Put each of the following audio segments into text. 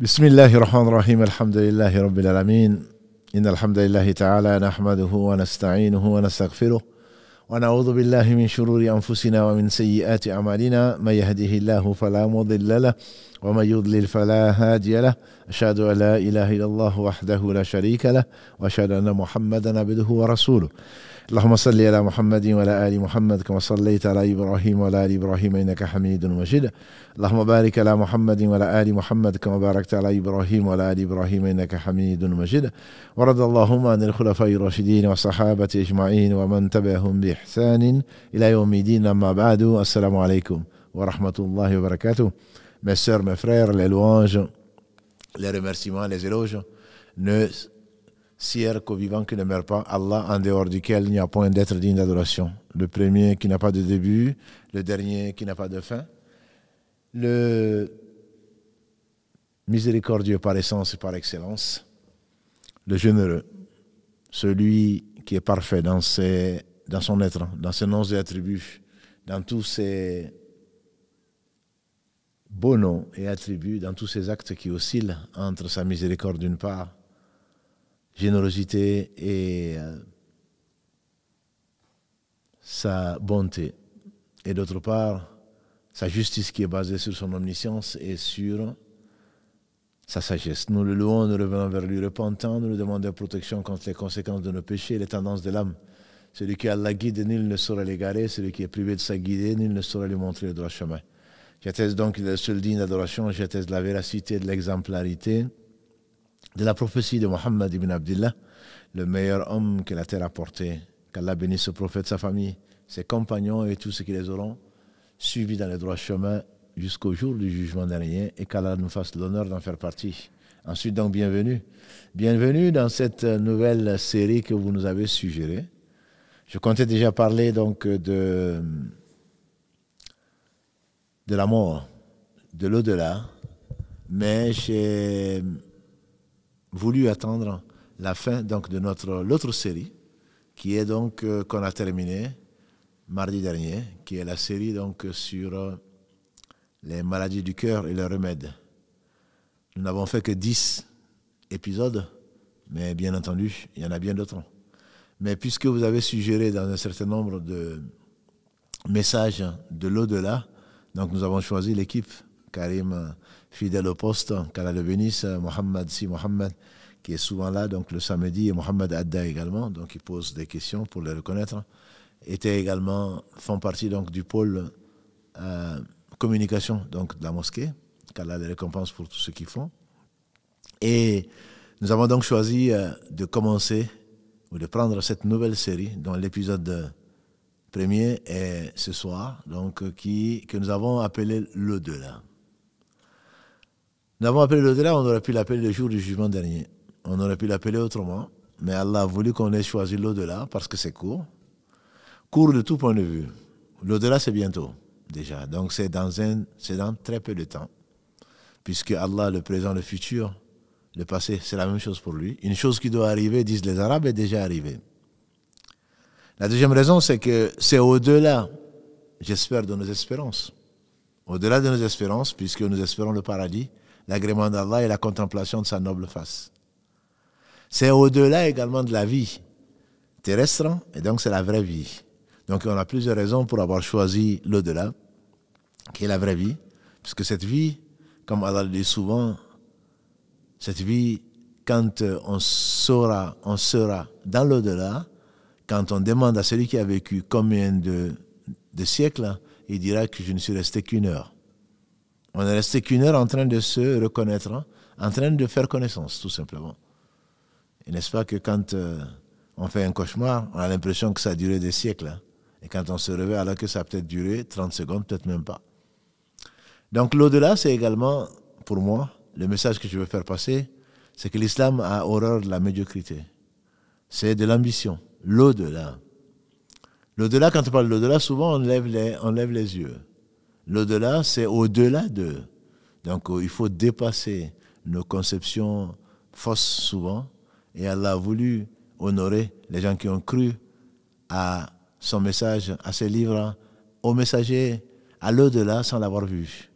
بسم الله الرحمن الرحيم الحمد لله رب العالمين إن الحمد لله تعالى نحمده ونستعينه ونستغفره ونعوذ بالله من شرور أنفسنا ومن سيئات أعمالنا من يهده الله فلا مضل له ومن يضلل فلا هادي له أشهد أن لا إله إلا الله وحده لا شريك له وأشهد أن محمدا عبده ورسوله اللهم صل على محمد وعلى آل محمد كما صليت على إبراهيم وعلى آل إبراهيم إنك حميد مجيد اللهم بارك على محمد وعلى آل محمد كما باركت على إبراهيم وعلى آل إبراهيم إنك حميد مجيد ورد اللهم عن الخلفاء الراشدين والصحابة أجمعين ومن تبعهم بإحسان إلى يوم الدين أما بعد السلام عليكم ورحمة الله وبركاته Mes sœurs, mes frères, les louanges les remerciements, les éloges ne sièrent qu'aux vivants qui ne meurent pas. Allah, en dehors duquel il n'y a point d'être digne d'adoration. Le premier qui n'a pas de début, le dernier qui n'a pas de fin. Le miséricordieux par essence et par excellence. Le généreux, celui qui est parfait dans, dans son être, dans ses noms et attributs, dans tous ses beau nom et dans tous ces actes qui oscillent entre sa miséricorde d'une part, générosité et euh, sa bonté, et d'autre part, sa justice qui est basée sur son omniscience et sur sa sagesse. Nous le louons, nous revenons vers lui repentant, nous lui demandons protection contre les conséquences de nos péchés et les tendances de l'âme. Celui qui a la guide, nul ne saura l'égarer, celui qui est privé de sa guidée, nul ne saura lui montrer le droit chemin. J'atteste donc le seul digne d'adoration, j'atteste la véracité de l'exemplarité de la prophétie de Mohammed ibn Abdullah, le meilleur homme que la terre a porté. Qu'Allah bénisse ce prophète, sa famille, ses compagnons et tous ceux qui les auront suivis dans le droit chemin jusqu'au jour du jugement dernier et qu'Allah nous fasse l'honneur d'en faire partie. Ensuite, donc, bienvenue. Bienvenue dans cette nouvelle série que vous nous avez suggérée. Je comptais déjà parler donc de de la mort, de l'au-delà, mais j'ai voulu attendre la fin donc de notre l'autre série qui est donc euh, qu'on a terminée mardi dernier, qui est la série donc sur euh, les maladies du cœur et les remèdes. Nous n'avons fait que 10 épisodes, mais bien entendu, il y en a bien d'autres. Mais puisque vous avez suggéré dans un certain nombre de messages de l'au-delà, donc nous avons choisi l'équipe, Karim, euh, fidèle au poste, Kala de bénisse, euh, Mohamed, si Mohamed, qui est souvent là, donc le samedi, et Mohamed Adda également, donc il pose des questions pour les reconnaître, était également, font partie donc du pôle euh, communication donc, de la mosquée, a des récompenses pour tout ce qu'ils font. Et nous avons donc choisi de commencer ou de prendre cette nouvelle série, dans l'épisode premier est ce soir, donc, euh, qui, que nous avons appelé l'au-delà. Nous avons appelé l'au-delà, on aurait pu l'appeler le jour du jugement dernier. On aurait pu l'appeler autrement, mais Allah a voulu qu'on ait choisi l'au-delà parce que c'est court. Court de tout point de vue. L'au-delà, c'est bientôt, déjà. Donc, c'est dans, un, c'est dans très peu de temps. Puisque Allah, le présent, le futur, le passé, c'est la même chose pour lui. Une chose qui doit arriver, disent les Arabes, est déjà arrivée. La deuxième raison, c'est que c'est au-delà, j'espère, de nos espérances. Au-delà de nos espérances, puisque nous espérons le paradis, l'agrément d'Allah et la contemplation de sa noble face. C'est au-delà également de la vie terrestre, hein, et donc c'est la vraie vie. Donc on a plusieurs raisons pour avoir choisi l'au-delà, qui est la vraie vie, puisque cette vie, comme Allah le dit souvent, cette vie, quand on sera, on sera dans l'au-delà, quand on demande à celui qui a vécu combien de, de siècles, il dira que je ne suis resté qu'une heure. On est resté qu'une heure en train de se reconnaître, hein, en train de faire connaissance, tout simplement. Et n'est-ce pas que quand euh, on fait un cauchemar, on a l'impression que ça a duré des siècles. Hein. Et quand on se réveille, alors que ça a peut-être duré 30 secondes, peut-être même pas. Donc l'au-delà, c'est également, pour moi, le message que je veux faire passer, c'est que l'islam a horreur de la médiocrité. C'est de l'ambition l'au-delà. L'au-delà, quand on parle de l'au-delà, souvent on lève les, on lève les yeux. L'au-delà, c'est au-delà d'eux. Donc euh, il faut dépasser nos conceptions fausses souvent. Et Allah a voulu honorer les gens qui ont cru à son message, à ses livres, aux messagers, à l'au-delà sans l'avoir vu.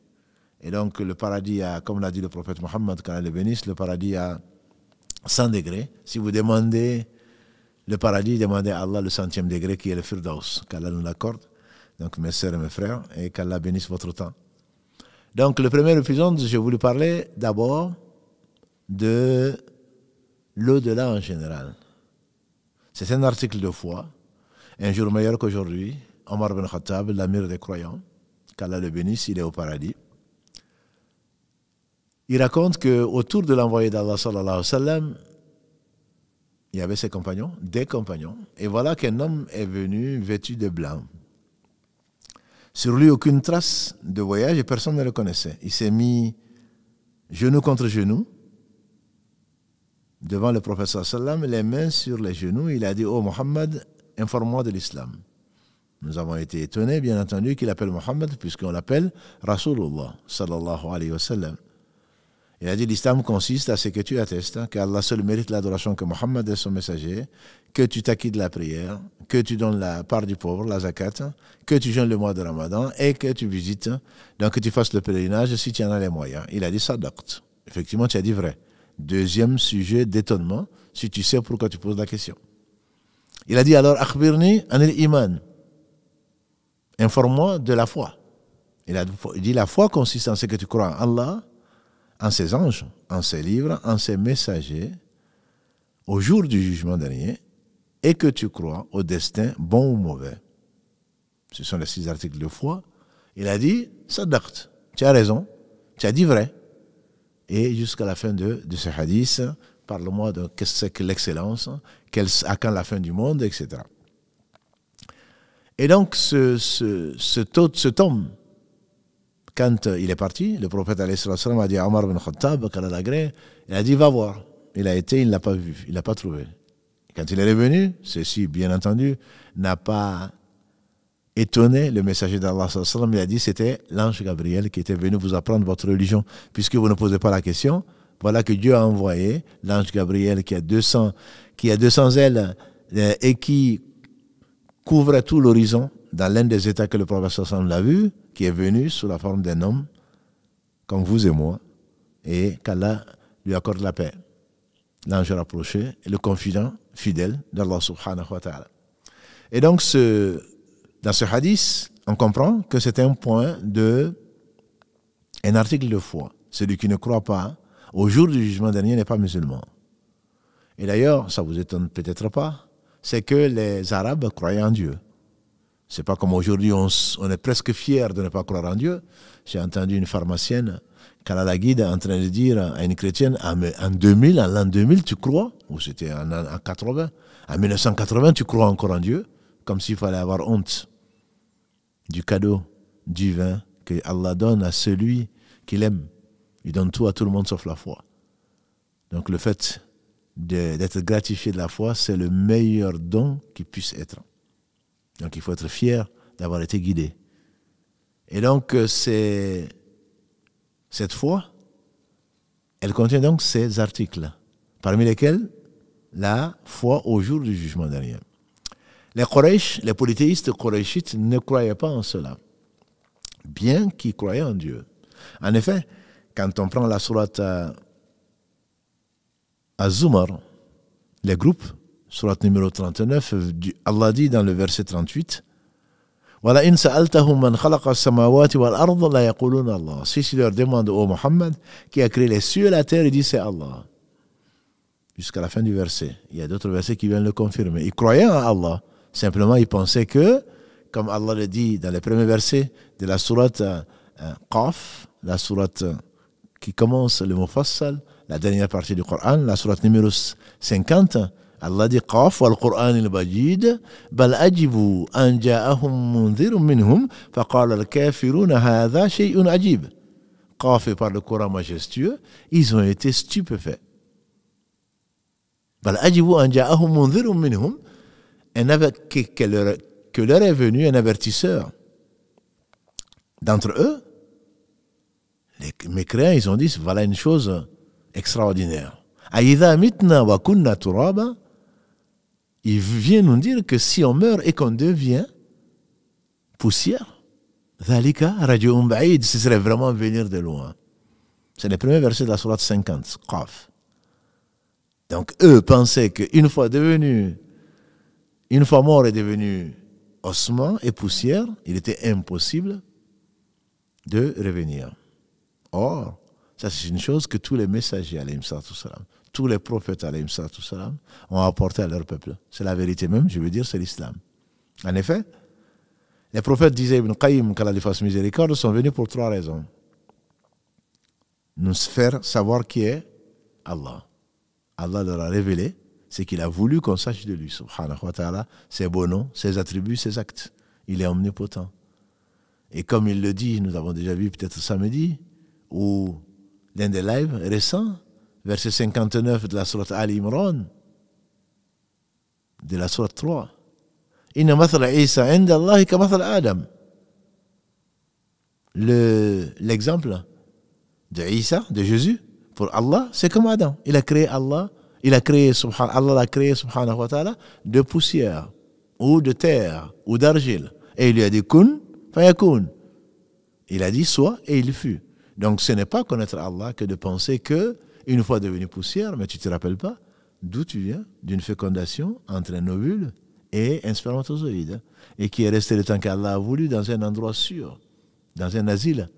Et donc le paradis a, comme l'a dit le prophète Mohammed, quand il le bénisse, le paradis a 100 degrés. Si vous demandez le paradis, demandait à Allah le centième degré qui est le firdaus. Qu'Allah nous l'accorde. Donc mes sœurs et mes frères, et qu'Allah bénisse votre temps. Donc le premier épisode, je voulais parler d'abord de l'au-delà en général. C'est un article de foi, un jour meilleur qu'aujourd'hui. Omar ben Khattab, l'amir des croyants, qu'Allah le bénisse, il est au paradis. Il raconte que autour de l'envoyé d'Allah sallallahu alayhi wa sallam, il y avait ses compagnons, des compagnons, et voilà qu'un homme est venu vêtu de blanc. Sur lui, aucune trace de voyage et personne ne le connaissait. Il s'est mis genou contre genou devant le professeur sallam, les mains sur les genoux. Il a dit, oh Mohammed, informe-moi de l'islam. Nous avons été étonnés, bien entendu, qu'il appelle Mohammed, puisqu'on l'appelle Rasulullah, sallallahu alayhi wa il a dit l'islam consiste à ce que tu attestes hein, qu'Allah seul mérite l'adoration, que Muhammad est son messager, que tu t'acquittes la prière, que tu donnes la part du pauvre, la zakat, que tu jeûnes le mois de Ramadan et que tu visites, donc que tu fasses le pèlerinage si tu en as les moyens. Il a dit sadaqt. Effectivement, tu as dit vrai. Deuxième sujet d'étonnement, si tu sais pourquoi tu poses la question. Il a dit alors akhbirni anil iman. Informe-moi de la foi. Il a dit la foi consiste en ce que tu crois en Allah en ses anges, en ses livres, en ses messagers, au jour du jugement dernier, et que tu crois au destin bon ou mauvais. Ce sont les six articles de foi. Il a dit, Sadakht, tu as raison, tu as dit vrai. Et jusqu'à la fin de, de ce hadith, parle-moi de qu'est-ce que c'est que l'excellence, à quand la fin du monde, etc. Et donc, ce, ce, de quand euh, il est parti, le prophète a dit à Omar bin Khattab, il a dit va voir. Il a été, il ne l'a pas vu, il ne l'a pas trouvé. Quand il est revenu, ceci, bien entendu, n'a pas étonné le messager d'Allah. Il a dit c'était l'ange Gabriel qui était venu vous apprendre votre religion. Puisque vous ne posez pas la question, voilà que Dieu a envoyé l'ange Gabriel qui a 200, qui a 200 ailes euh, et qui couvrait tout l'horizon dans l'un des états que le professeur Sam l'a vu, qui est venu sous la forme d'un homme, comme vous et moi, et qu'Allah lui accorde la paix. L'ange rapproché et le confident fidèle d'Allah subhanahu wa ta'ala. Et donc, dans ce hadith, on comprend que c'est un point de un article de foi. Celui qui ne croit pas au jour du jugement dernier n'est pas musulman. Et d'ailleurs, ça vous étonne peut-être pas, c'est que les Arabes croyaient en Dieu. C'est pas comme aujourd'hui, on, est presque fier de ne pas croire en Dieu. J'ai entendu une pharmacienne, la Guide, en train de dire à une chrétienne, ah, en 2000, en l'an 2000, tu crois Ou c'était en, en, 80. En 1980, tu crois encore en Dieu Comme s'il fallait avoir honte du cadeau, divin. que Allah donne à celui qu'il aime. Il donne tout à tout le monde sauf la foi. Donc le fait d'être gratifié de la foi, c'est le meilleur don qui puisse être. Donc il faut être fier d'avoir été guidé. Et donc euh, c'est cette foi, elle contient donc ces articles, parmi lesquels la foi au jour du jugement dernier. Les Quraysh, les polythéistes Qurayshites ne croyaient pas en cela, bien qu'ils croyaient en Dieu. En effet, quand on prend la sourate euh, à Zumar, les groupes, surat numéro 39, Allah dit dans le verset 38, Si tu leur demande, au Muhammad qui a créé les cieux et la terre, il dit c'est Allah. Jusqu'à la fin du verset. Il y a d'autres versets qui viennent le confirmer. Ils croyaient en Allah. Simplement, ils pensaient que, comme Allah le dit dans les premiers versets de la sourate euh, Qaf, la sourate qui commence le mot Mufassal, la dernière partie du Coran, la sourate numéro 50, Allah dit Qaf wal Qur'an il Bajid bal ajibu an ja'ahum munzirun minhum faqala al kafirun hadha shay'un ajib. Qaf et par le Coran majestueux, ils ont été stupéfaits. Bal ajibu an ja'ahum minhum leur, que leur est venu un avertisseur d'entre eux. Les mécréants, ils ont dit voilà une chose extraordinaire. Aïda mitna wa kunna turaba, il vient nous dire que si on meurt et qu'on devient poussière, Zalika, ce serait vraiment venir de loin. C'est le premier verset de la Sourate 50, Qaf. Donc eux pensaient qu'une fois devenu, une fois mort et devenu ossement et poussière, il était impossible de revenir. Or, ça, c'est une chose que tous les messagers, tous les prophètes, ont apporté à leur peuple. C'est la vérité même, je veux dire, c'est l'islam. En effet, les prophètes, disaient Ibn Qayyim, qu'Allah fasse miséricorde, sont venus pour trois raisons. Nous faire savoir qui est Allah. Allah leur a révélé ce qu'il a voulu qu'on sache de lui, subhanahu wa ta'ala, ses beaux noms, ses attributs, ses actes. Il est omnipotent. Et comme il le dit, nous avons déjà vu peut-être samedi, où dans des lives récents, verset 59 de la sourate al Imran, de la sourate 3. Inna Isa Adam. L'exemple de Isa, de Jésus, pour Allah, c'est comme Adam. Il a créé Allah, il a créé, Allah l'a créé, wa ta'ala, de poussière, ou de terre, ou d'argile. Et il lui a dit, kun, Il a dit, soit, et il fut. Donc ce n'est pas connaître Allah que de penser que, une fois devenu poussière, mais tu ne te rappelles pas d'où tu viens, d'une fécondation entre un ovule et un spermatozoïde, hein, et qui est resté le temps qu'Allah a voulu dans un endroit sûr, dans un asile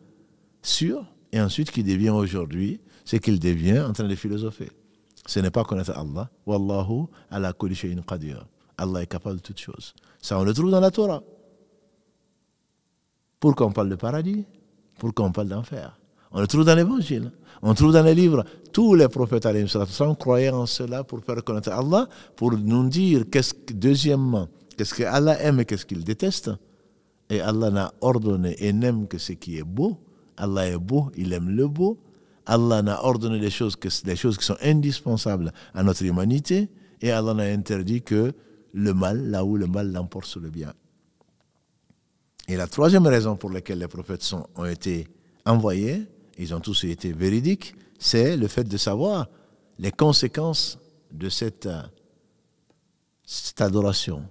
sûr, et ensuite qui devient aujourd'hui ce qu'il devient en train de philosopher. Ce n'est pas connaître Allah. Wallahu ala shay'in Allah est capable de toutes choses. Ça, on le trouve dans la Torah. Pour qu'on parle de paradis, pour qu'on parle d'enfer. On le trouve dans l'évangile. On trouve dans les livres, tous les prophètes croyaient en cela pour faire connaître Allah, pour nous dire, qu'est-ce que, deuxièmement, qu'est-ce que Allah aime et qu'est-ce qu'il déteste. Et Allah n'a ordonné et n'aime que ce qui est beau. Allah est beau, il aime le beau. Allah n'a ordonné des choses, que, choses qui sont indispensables à notre humanité. Et Allah n'a interdit que le mal, là où le mal l'emporte sur le bien. Et la troisième raison pour laquelle les prophètes ont été envoyés, ils ont tous été véridiques, c'est le fait de savoir les conséquences de euh, cette, adoration.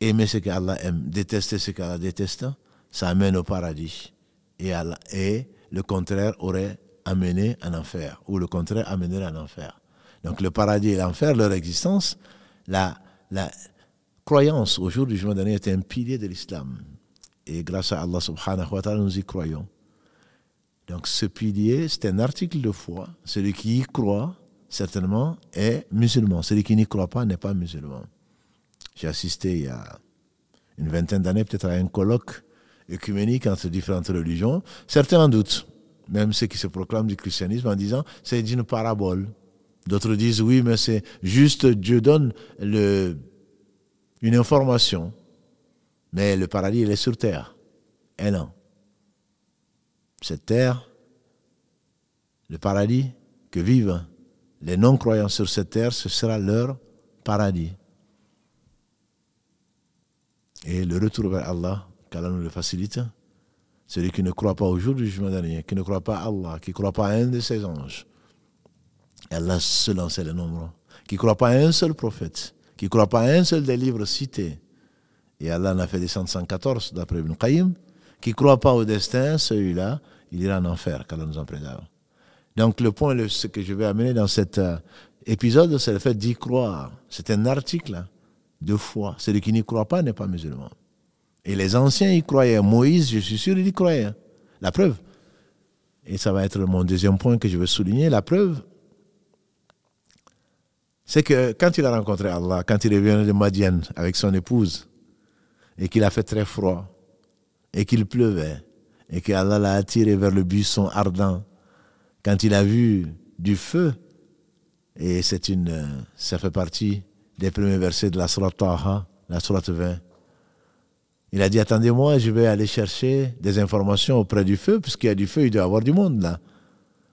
Aimer ce qu'Allah aime, détester ce qu'Allah déteste, ça amène au paradis. Et, le contraire aurait amené à enfer, ou le contraire amènerait à enfer. Donc le paradis et l'enfer, leur existence, la, croyance au jour du jugement dernier est un pilier de l'islam. Et grâce à Allah subhanahu wa ta'ala, nous y croyons. Donc ce pilier, c'est un article de foi. Celui qui y croit, certainement, est musulman. Celui qui n'y croit pas n'est pas musulman. J'ai assisté il y a une vingtaine d'années peut-être à un colloque écuménique entre différentes religions. Certains en doutent, même ceux qui se proclament du christianisme en disant c'est une parabole. D'autres disent oui, mais c'est juste Dieu donne le, une information. Mais le paradis, est sur terre. Et non, cette terre, le paradis, que vivent les non-croyants sur cette terre, ce sera leur paradis. Et le retour vers Allah, qu'Allah nous le facilite, celui qui ne croit pas au jour du jugement dernier, qui ne croit pas à Allah, qui ne croit pas à un de ses anges, Allah se lance les le nombre, qui ne croit pas à un seul prophète, qui ne croit pas à un seul des livres cités, et Allah en a fait des 114 d'après Ibn Qayyim, qui ne croit pas au destin, celui-là, il ira en enfer, qu'Allah nous en préserve. Donc le point, ce que je vais amener dans cet euh, épisode, c'est le fait d'y croire. C'est un article hein, de foi. Celui qui n'y croit pas n'est pas musulman. Et les anciens y croyaient. Moïse, je suis sûr, il y croyait. La preuve. Et ça va être mon deuxième point que je veux souligner. La preuve, c'est que quand il a rencontré Allah, quand il est venu de Madian avec son épouse, et qu'il a fait très froid, et qu'il pleuvait, et que Allah l'a attiré vers le buisson ardent quand il a vu du feu. Et c'est une, euh, ça fait partie des premiers versets de la Surah Taha, la Surah 20. Il a dit, attendez-moi, je vais aller chercher des informations auprès du feu, puisqu'il y a du feu, il doit y avoir du monde là.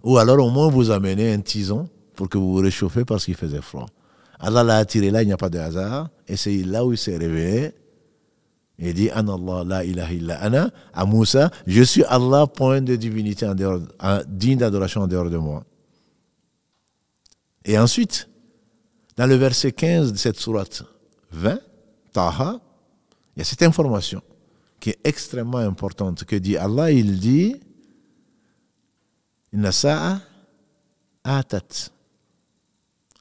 Ou alors au moins vous amenez un tison pour que vous vous réchauffez parce qu'il faisait froid. Allah l'a attiré là, il n'y a pas de hasard, et c'est là où il s'est réveillé. Il dit, Anallah, la ilaha illa ana, à Moussa, je suis Allah, point de divinité en dehors, digne d'adoration en dehors de moi. Et ensuite, dans le verset 15 de cette sourate 20, Taha, il y a cette information qui est extrêmement importante, que dit Allah, il dit, Nasa'a atat.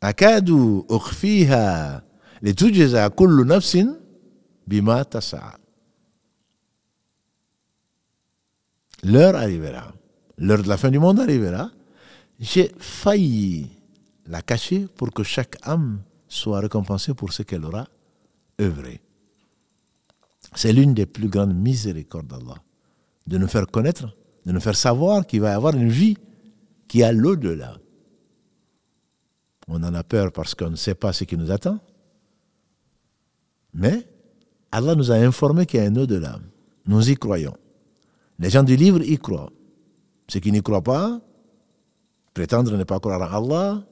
Akadu ukhfiha. kullu nafsin » L'heure arrivera, l'heure de la fin du monde arrivera. J'ai failli la cacher pour que chaque âme soit récompensée pour ce qu'elle aura œuvré. C'est l'une des plus grandes miséricordes d'Allah, de nous faire connaître, de nous faire savoir qu'il va y avoir une vie qui a l'au-delà. On en a peur parce qu'on ne sait pas ce qui nous attend. Mais Allah nous a informé qu'il y a un au-delà. Nous y croyons. Les gens du livre y croient. Ceux qui n'y croient pas, prétendre ne pas croire à Allah,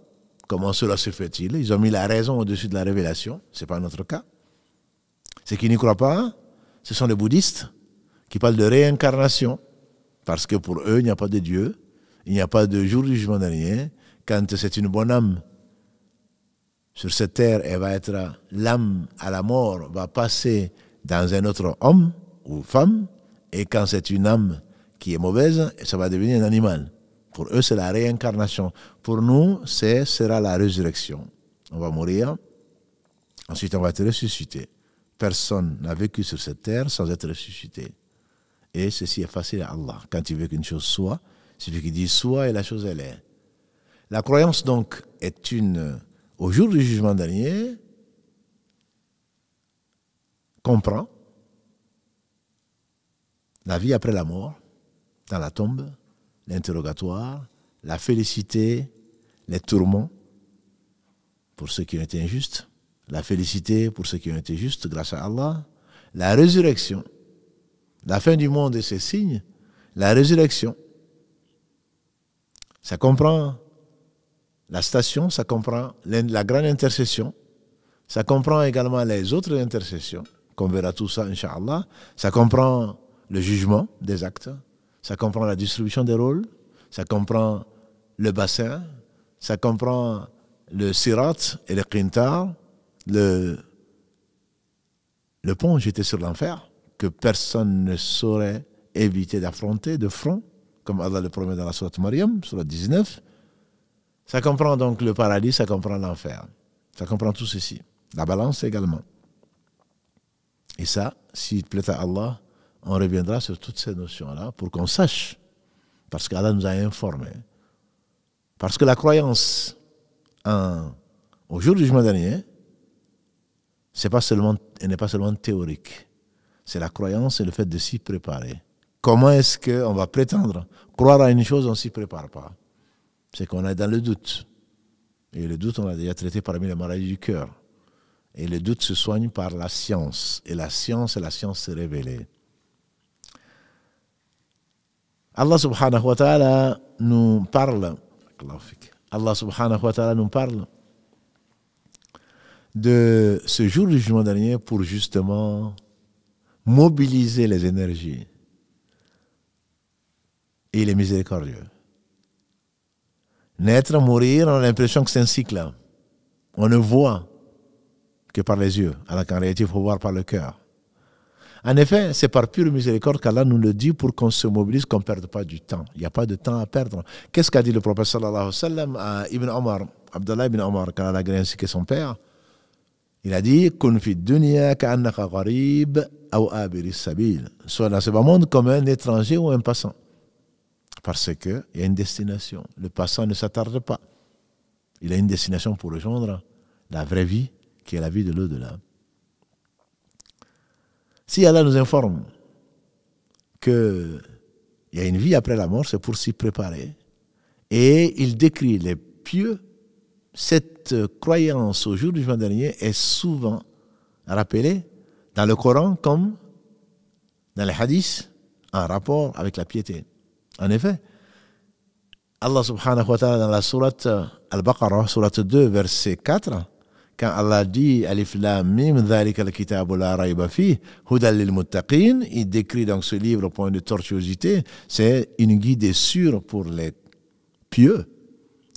comment cela se fait-il Ils ont mis la raison au-dessus de la révélation. Ce n'est pas notre cas. Ceux qui n'y croient pas, ce sont les bouddhistes qui parlent de réincarnation. Parce que pour eux, il n'y a pas de Dieu, il n'y a pas de jour du jugement dernier. Quand c'est une bonne âme sur cette terre, elle va être l'âme à la mort, va passer dans un autre homme ou femme, et quand c'est une âme qui est mauvaise, ça va devenir un animal. Pour eux, c'est la réincarnation. Pour nous, ce sera la résurrection. On va mourir, ensuite on va être ressuscité. Personne n'a vécu sur cette terre sans être ressuscité. Et ceci est facile à Allah. Quand il veut qu'une chose soit, il suffit qu'il dit soit et la chose elle est. La croyance donc est une au jour du jugement dernier, comprend la vie après la mort, dans la tombe, l'interrogatoire, la félicité, les tourments pour ceux qui ont été injustes, la félicité pour ceux qui ont été justes grâce à Allah, la résurrection, la fin du monde et ses signes, la résurrection. Ça comprend la station, ça comprend la grande intercession, ça comprend également les autres intercessions, qu'on verra tout ça, Inch'Allah. Ça comprend le jugement des actes, ça comprend la distribution des rôles, ça comprend le bassin, ça comprend le sirat et le qintar, le, le pont jeté sur l'enfer, que personne ne saurait éviter d'affronter de front, comme Allah le promet dans la sourate Mariam, surah 19. Ça comprend donc le paradis, ça comprend l'enfer. Ça comprend tout ceci. La balance également. Et ça, s'il plaît à Allah, on reviendra sur toutes ces notions-là pour qu'on sache. Parce qu'Allah nous a informés. Parce que la croyance en, au jour du jugement dernier, c'est pas seulement, elle n'est pas seulement théorique. C'est la croyance et le fait de s'y préparer. Comment est-ce qu'on va prétendre croire à une chose, on ne s'y prépare pas c'est qu'on est dans le doute. Et le doute, on l'a déjà traité parmi les maladies du cœur. Et le doute se soigne par la science. Et la science, la science se révélée. Allah subhanahu wa ta'ala nous parle. Allah subhanahu wa ta'ala nous parle de ce jour du jugement dernier pour justement mobiliser les énergies. Et il est miséricordieux. Naître, mourir, on a l'impression que c'est un cycle. On ne voit que par les yeux, alors qu'en réalité, il faut voir par le cœur. En effet, c'est par pure miséricorde qu'Allah nous le dit pour qu'on se mobilise, qu'on ne perde pas du temps. Il n'y a pas de temps à perdre. Qu'est-ce qu'a dit le prophète sallallahu alayhi wa sallam à Ibn Omar, Abdullah ibn Omar, a l'a ainsi que son père Il a dit Kun fi dunya ka'annaka gharib ou abiris sabil. soit dans ce monde comme un étranger ou un passant. Parce qu'il y a une destination. Le passant ne s'attarde pas. Il a une destination pour rejoindre la vraie vie, qui est la vie de l'au-delà. Si Allah nous informe qu'il y a une vie après la mort, c'est pour s'y préparer. Et il décrit les pieux. Cette croyance au jour du juin dernier est souvent rappelée dans le Coran comme dans les hadiths en rapport avec la piété. En effet, Allah subhanahu wa ta'ala dans la sourate euh, Al-Baqarah, sourate 2, verset 4, quand Allah dit Alif Lam Mim, al-Kitab la muttaqin, il décrit donc ce livre au point de tortuosité, c'est une guide sûre pour les pieux.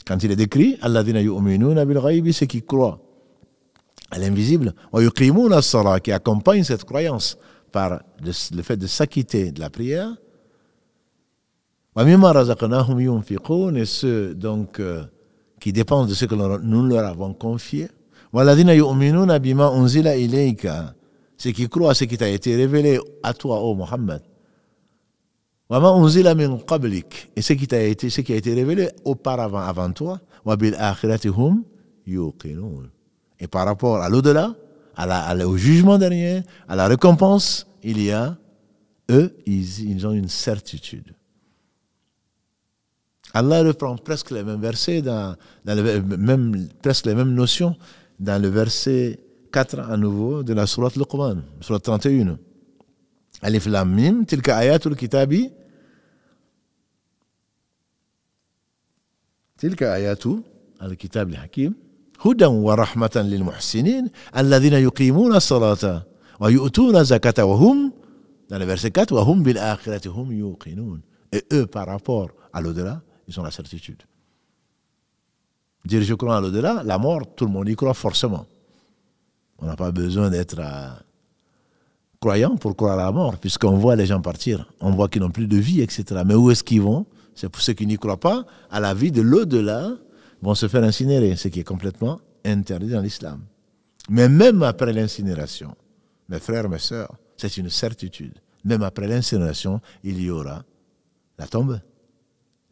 Quand il est décrit, Allah yu'minuna bil c'est qui croit à l'invisible, qui accompagne cette croyance par le fait de s'acquitter de la prière, et ceux donc, euh, qui dépendent de ce que nous leur avons confié. Ceux qui croient à ce qui t'a été révélé à toi, ô Mohammed. Et ce qui, t'a été, ce qui a été révélé auparavant, avant toi. Hum et par rapport à l'au-delà, au jugement dernier, à la récompense, il y a, eux, ils ont une certitude. Allah reprend presque les mêmes versets, dans, dans le, même, presque les mêmes notions dans le verset 4 à nouveau de la Surah Luqman, Surah 31. Alif Lam Mim, tilka ayatul kitabi. تلك آيات الكتاب الحكيم هدى ورحمة للمحسنين الذين يقيمون الصلاة ويؤتون الزكاة وهم dans le verset 4 وهم بالآخرة هم يوقنون et eux par rapport à l'au-delà Ils ont la certitude. Dire je crois à l'au-delà, la mort, tout le monde y croit forcément. On n'a pas besoin d'être euh, croyant pour croire à la mort, puisqu'on voit les gens partir, on voit qu'ils n'ont plus de vie, etc. Mais où est-ce qu'ils vont C'est pour ceux qui n'y croient pas, à la vie de l'au-delà, vont se faire incinérer, ce qui est complètement interdit dans l'islam. Mais même après l'incinération, mes frères, mes sœurs, c'est une certitude. Même après l'incinération, il y aura la tombe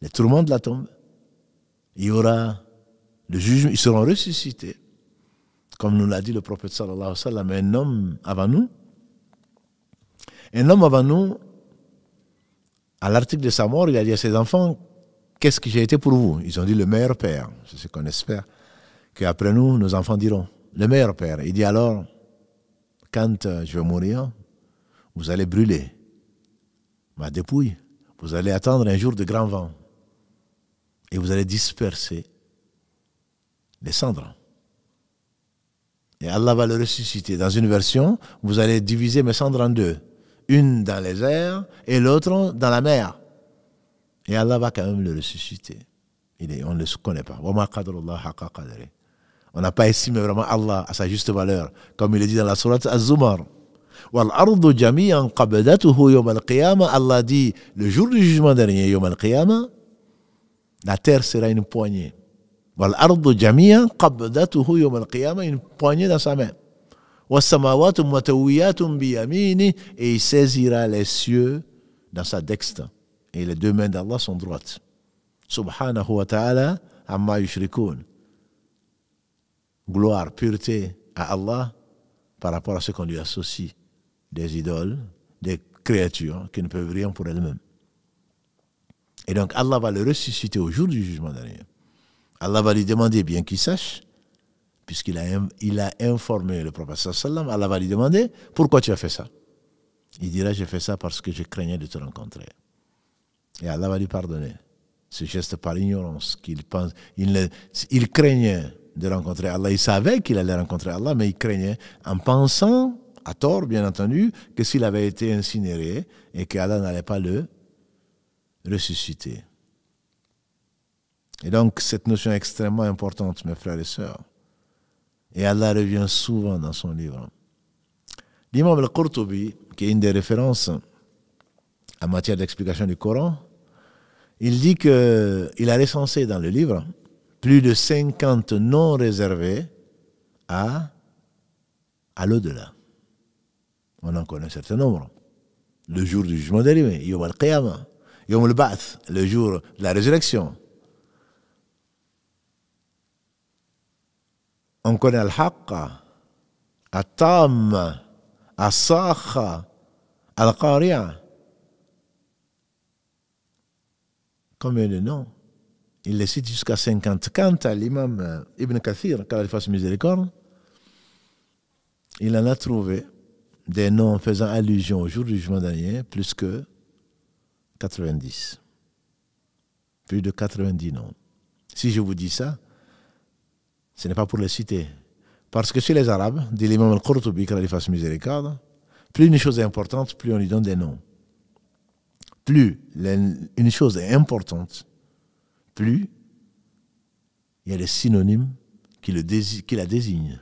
les tourments de la tombe. Il y aura le jugement, ils seront ressuscités. Comme nous l'a dit le prophète sallallahu alayhi wa sallam, un homme avant nous, un homme avant nous, à l'article de sa mort, il a dit à ses enfants, qu'est-ce que j'ai été pour vous Ils ont dit le meilleur père, c'est ce qu'on espère, qu'après nous, nos enfants diront, le meilleur père. Il dit alors, quand euh, je vais mourir, vous allez brûler ma dépouille, vous allez attendre un jour de grand vent et vous allez disperser les cendres. Et Allah va le ressusciter. Dans une version, vous allez diviser mes cendres en deux. Une dans les airs et l'autre dans la mer. Et Allah va quand même le ressusciter. Il on ne le connaît pas. On n'a pas estimé vraiment Allah à sa juste valeur, comme il est dit dans la sourate Az-Zumar. Allah dit, le jour du jugement dernier, Yom al la terre sera une poignée. poignée dans sa main. Et il saisira les cieux dans sa dextre. Et les deux mains d'Allah sont droites. Subhanahu wa ta'ala, amma Gloire, pureté à Allah par rapport à ce qu'on lui associe des idoles, des créatures qui ne peuvent rien pour elles-mêmes. Et donc Allah va le ressusciter au jour du jugement dernier. Allah va lui demander bien qu'il sache, puisqu'il a, il a informé le prophète sallam, Allah va lui demander pourquoi tu as fait ça. Il dira j'ai fait ça parce que je craignais de te rencontrer. Et Allah va lui pardonner ce geste par ignorance qu'il pense, il, craignait de rencontrer Allah. Il savait qu'il allait rencontrer Allah, mais il craignait en pensant, à tort bien entendu, que s'il avait été incinéré et qu'Allah n'allait pas le ressuscité. Et donc, cette notion est extrêmement importante, mes frères et sœurs. Et Allah revient souvent dans son livre. L'imam al-Qurtubi, qui est une des références en matière d'explication du Coran, il dit qu'il a recensé dans le livre plus de 50 noms réservés à, à l'au-delà. On en connaît un certain nombre. Le jour du jugement dérivé, Yom al-Qiyamah. Yom le le jour de la résurrection. On connaît Al-Haqqa, Al-Tam, Al-Sakha, al Combien de noms Il les cite jusqu'à 50. Quand à l'imam euh, Ibn Kathir, il fasse miséricorde, il en a trouvé des noms faisant allusion au jour du jugement dernier, plus que 90. Plus de 90 noms. Si je vous dis ça, ce n'est pas pour les citer. Parce que chez les Arabes, dit l'imam al-Qurtubi, miséricorde, plus une chose est importante, plus on lui donne des noms. Plus une chose est importante, plus il y a des synonymes qui, le qui la désignent.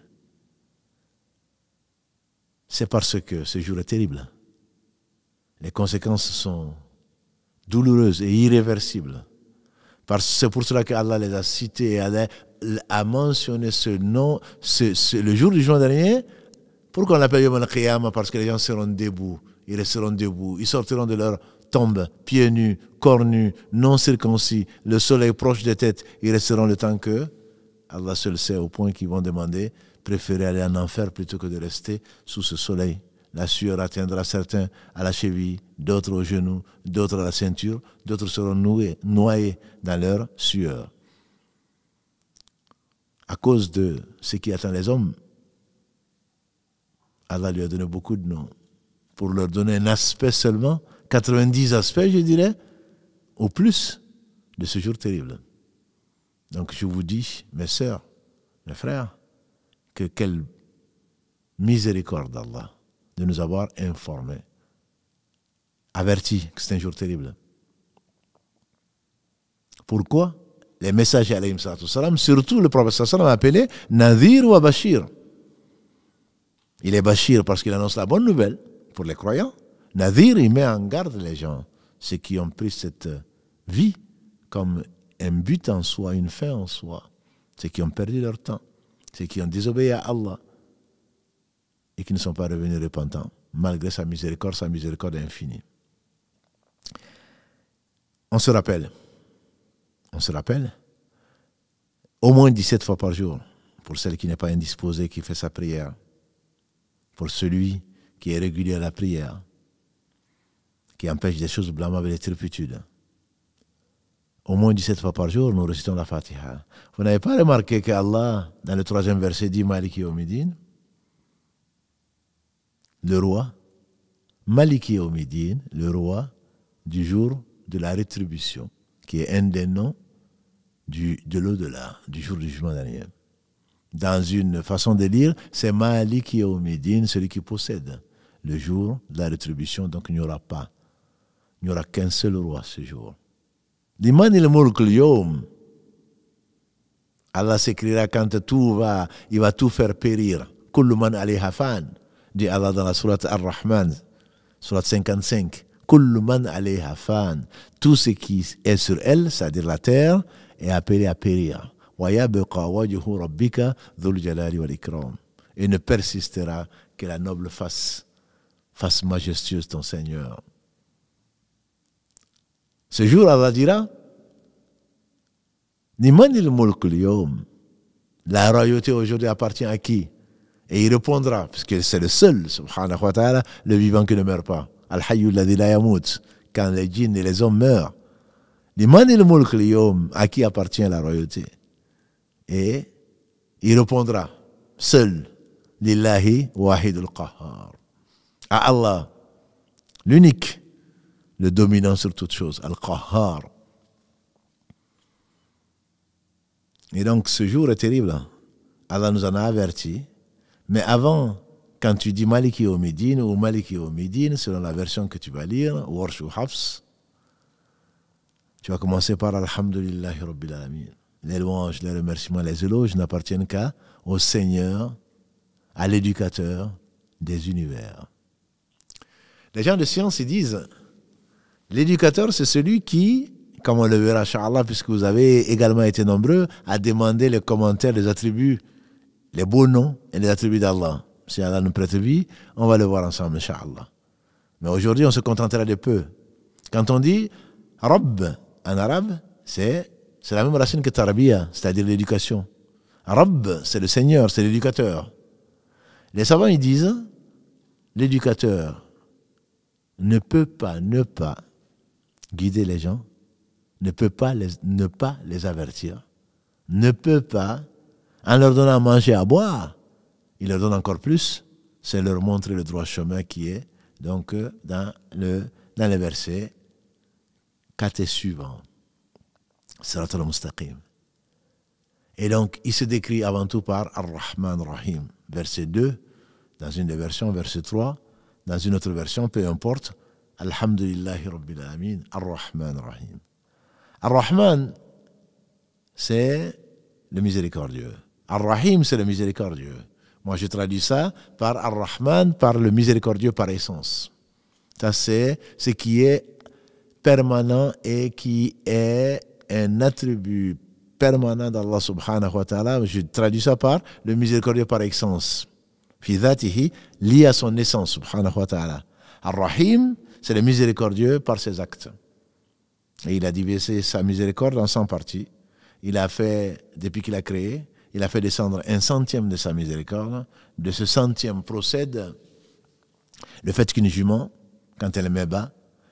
C'est parce que ce jour est terrible. Les conséquences sont douloureuse et irréversible. C'est pour cela qu'Allah les a cités et a mentionné ce nom le jour du juin dernier. Pourquoi on l'appelle Yom al Parce que les gens seront debout, ils resteront debout, ils sortiront de leur tombe, pieds nus, corps nus, non circoncis, le soleil proche des têtes, ils resteront le temps que Allah seul sait au point qu'ils vont demander, préférer aller en enfer plutôt que de rester sous ce soleil. La sueur atteindra certains à la cheville, d'autres au genou, d'autres à la ceinture, d'autres seront noués, noyés dans leur sueur. À cause de ce qui attend les hommes, Allah lui a donné beaucoup de noms. Pour leur donner un aspect seulement, 90 aspects, je dirais, au plus de ce jour terrible. Donc je vous dis, mes sœurs, mes frères, que quelle miséricorde d'Allah de nous avoir informés, avertis que c'est un jour terrible. Pourquoi Les messagers, alayhim salam, surtout le prophète sallam, appelé Nadir ou Bashir. Il est Bashir parce qu'il annonce la bonne nouvelle pour les croyants. Nadir, il met en garde les gens, ceux qui ont pris cette vie comme un but en soi, une fin en soi, ceux qui ont perdu leur temps, ceux qui ont désobéi à Allah, et qui ne sont pas revenus repentants, malgré sa miséricorde, sa miséricorde infinie. On se rappelle, on se rappelle, au moins 17 fois par jour, pour celle qui n'est pas indisposée, qui fait sa prière, pour celui qui est régulier à la prière, qui empêche des choses blâmables et des turpitudes. Au moins 17 fois par jour, nous recitons la Fatiha. Vous n'avez pas remarqué que Allah, dans le troisième verset, dit Maliki Omidine le roi, Maliki Omidine, le roi du jour de la rétribution, qui est un des noms du, de l'au-delà, du jour du jugement dernier. Dans une façon de lire, c'est Maliki Omidine, celui qui possède le jour de la rétribution, donc il n'y aura pas, il n'y aura qu'un seul roi ce jour. Liman il Allah s'écrira quand tout va, il va tout faire périr. Kulluman Hafan dit Allah dans la sourate Ar-Rahman, sourate 55, tout ce qui est sur elle, c'est-à-dire la terre, est appelé à périr. Et ne persistera que la noble face, face majestueuse ton Seigneur. Ce jour, Allah dira, la royauté aujourd'hui appartient à qui et il répondra, puisque c'est le seul, subhanahu wa ta'ala, le vivant qui ne meurt pas. Al-Hayyul Yamut, quand les djinns et les hommes meurent. L'Iman et le à qui appartient la royauté Et il répondra, seul, Lillahi Wahidul Qahar. À Allah, l'unique, le dominant sur toutes choses, Al-Qahar. Et donc ce jour est terrible. Hein. Allah nous en a avertis mais avant, quand tu dis Maliki au Médine ou Maliki au Médine, selon la version que tu vas lire, ou Hafs, tu vas commencer par Alhamdulillahi Rabbil Alamin. Les louanges, les remerciements, les éloges n'appartiennent qu'à au Seigneur, à l'éducateur des univers. Les gens de science, ils disent, l'éducateur, c'est celui qui, comme on le verra, Inch'Allah, puisque vous avez également été nombreux, à demander les commentaires les attributs les beaux noms et les attributs d'Allah. Si Allah nous prête vie, on va le voir ensemble, inshallah. Mais aujourd'hui, on se contentera de peu. Quand on dit Rabb en arabe, c'est la même racine que Tarabia, c'est-à-dire l'éducation. Rabb, c'est le Seigneur, c'est l'éducateur. Les savants, ils disent l'éducateur ne peut pas ne pas guider les gens, ne peut pas les, ne pas les avertir, ne peut pas en leur donnant à manger à boire, il leur donne encore plus. C'est leur montrer le droit chemin qui est donc euh, dans le, dans verset 4 et suivant. al Et donc, il se décrit avant tout par Ar-Rahman Rahim, verset 2, dans une des versions, verset 3, dans une autre version, peu importe, Alhamdulillahi Rabbil Amin, Ar-Rahman Rahim. Ar-Rahman, c'est le miséricordieux. Ar-Rahim, c'est le miséricordieux. Moi, je traduis ça par Ar-Rahman, par le miséricordieux par essence. Ça, c'est ce qui est permanent et qui est un attribut permanent d'Allah subhanahu wa ta'ala. Je traduis ça par le miséricordieux par essence. Fidatihi dhatihi, lié à son essence subhanahu wa ta'ala. Ar-Rahim, c'est le miséricordieux par ses actes. Et il a divisé sa miséricorde en 100 parties. Il a fait, depuis qu'il a créé, il a fait descendre un centième de sa miséricorde. De ce centième procède le fait qu'une jument, quand elle met bas,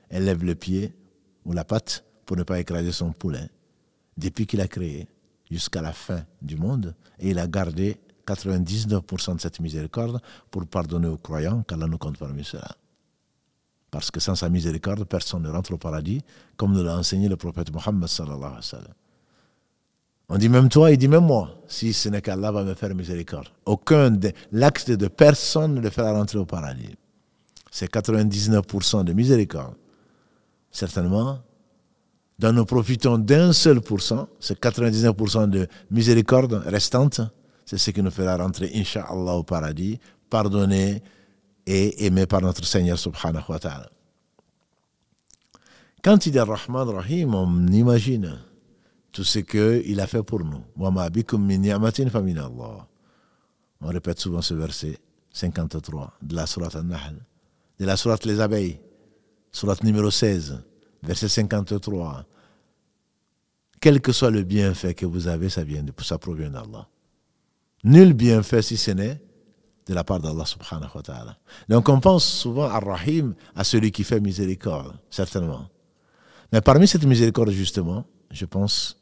elle lève le pied ou la patte pour ne pas écraser son poulain. Depuis qu'il a créé jusqu'à la fin du monde, et il a gardé 99% de cette miséricorde pour pardonner aux croyants qu'Allah nous compte parmi cela. Parce que sans sa miséricorde, personne ne rentre au paradis, comme nous l'a enseigné le prophète Mohammed sallallahu alayhi wa sallam. On dit même toi, il dit même moi, si ce n'est qu'Allah va me faire miséricorde. Aucun de l'acte de personne ne le fera rentrer au paradis. C'est 99% de miséricorde. Certainement, dont nous profitons d'un seul pourcent, c'est 99% de miséricorde restante, c'est ce qui nous fera rentrer, inshallah au paradis, pardonné et aimé par notre Seigneur subhanahu wa ta'ala. Quand il dit Rahman Rahim, on imagine tout ce qu'il a fait pour nous. On répète souvent ce verset 53 de la sourate An-Nahl, de la sourate Les Abeilles, sourate numéro 16, verset 53. Quel que soit le bienfait que vous avez, ça, vient, ça provient d'Allah. Nul bienfait si ce n'est de la part d'Allah subhanahu wa ta'ala. Donc on pense souvent à Rahim, à celui qui fait miséricorde, certainement. Mais parmi cette miséricorde, justement, je pense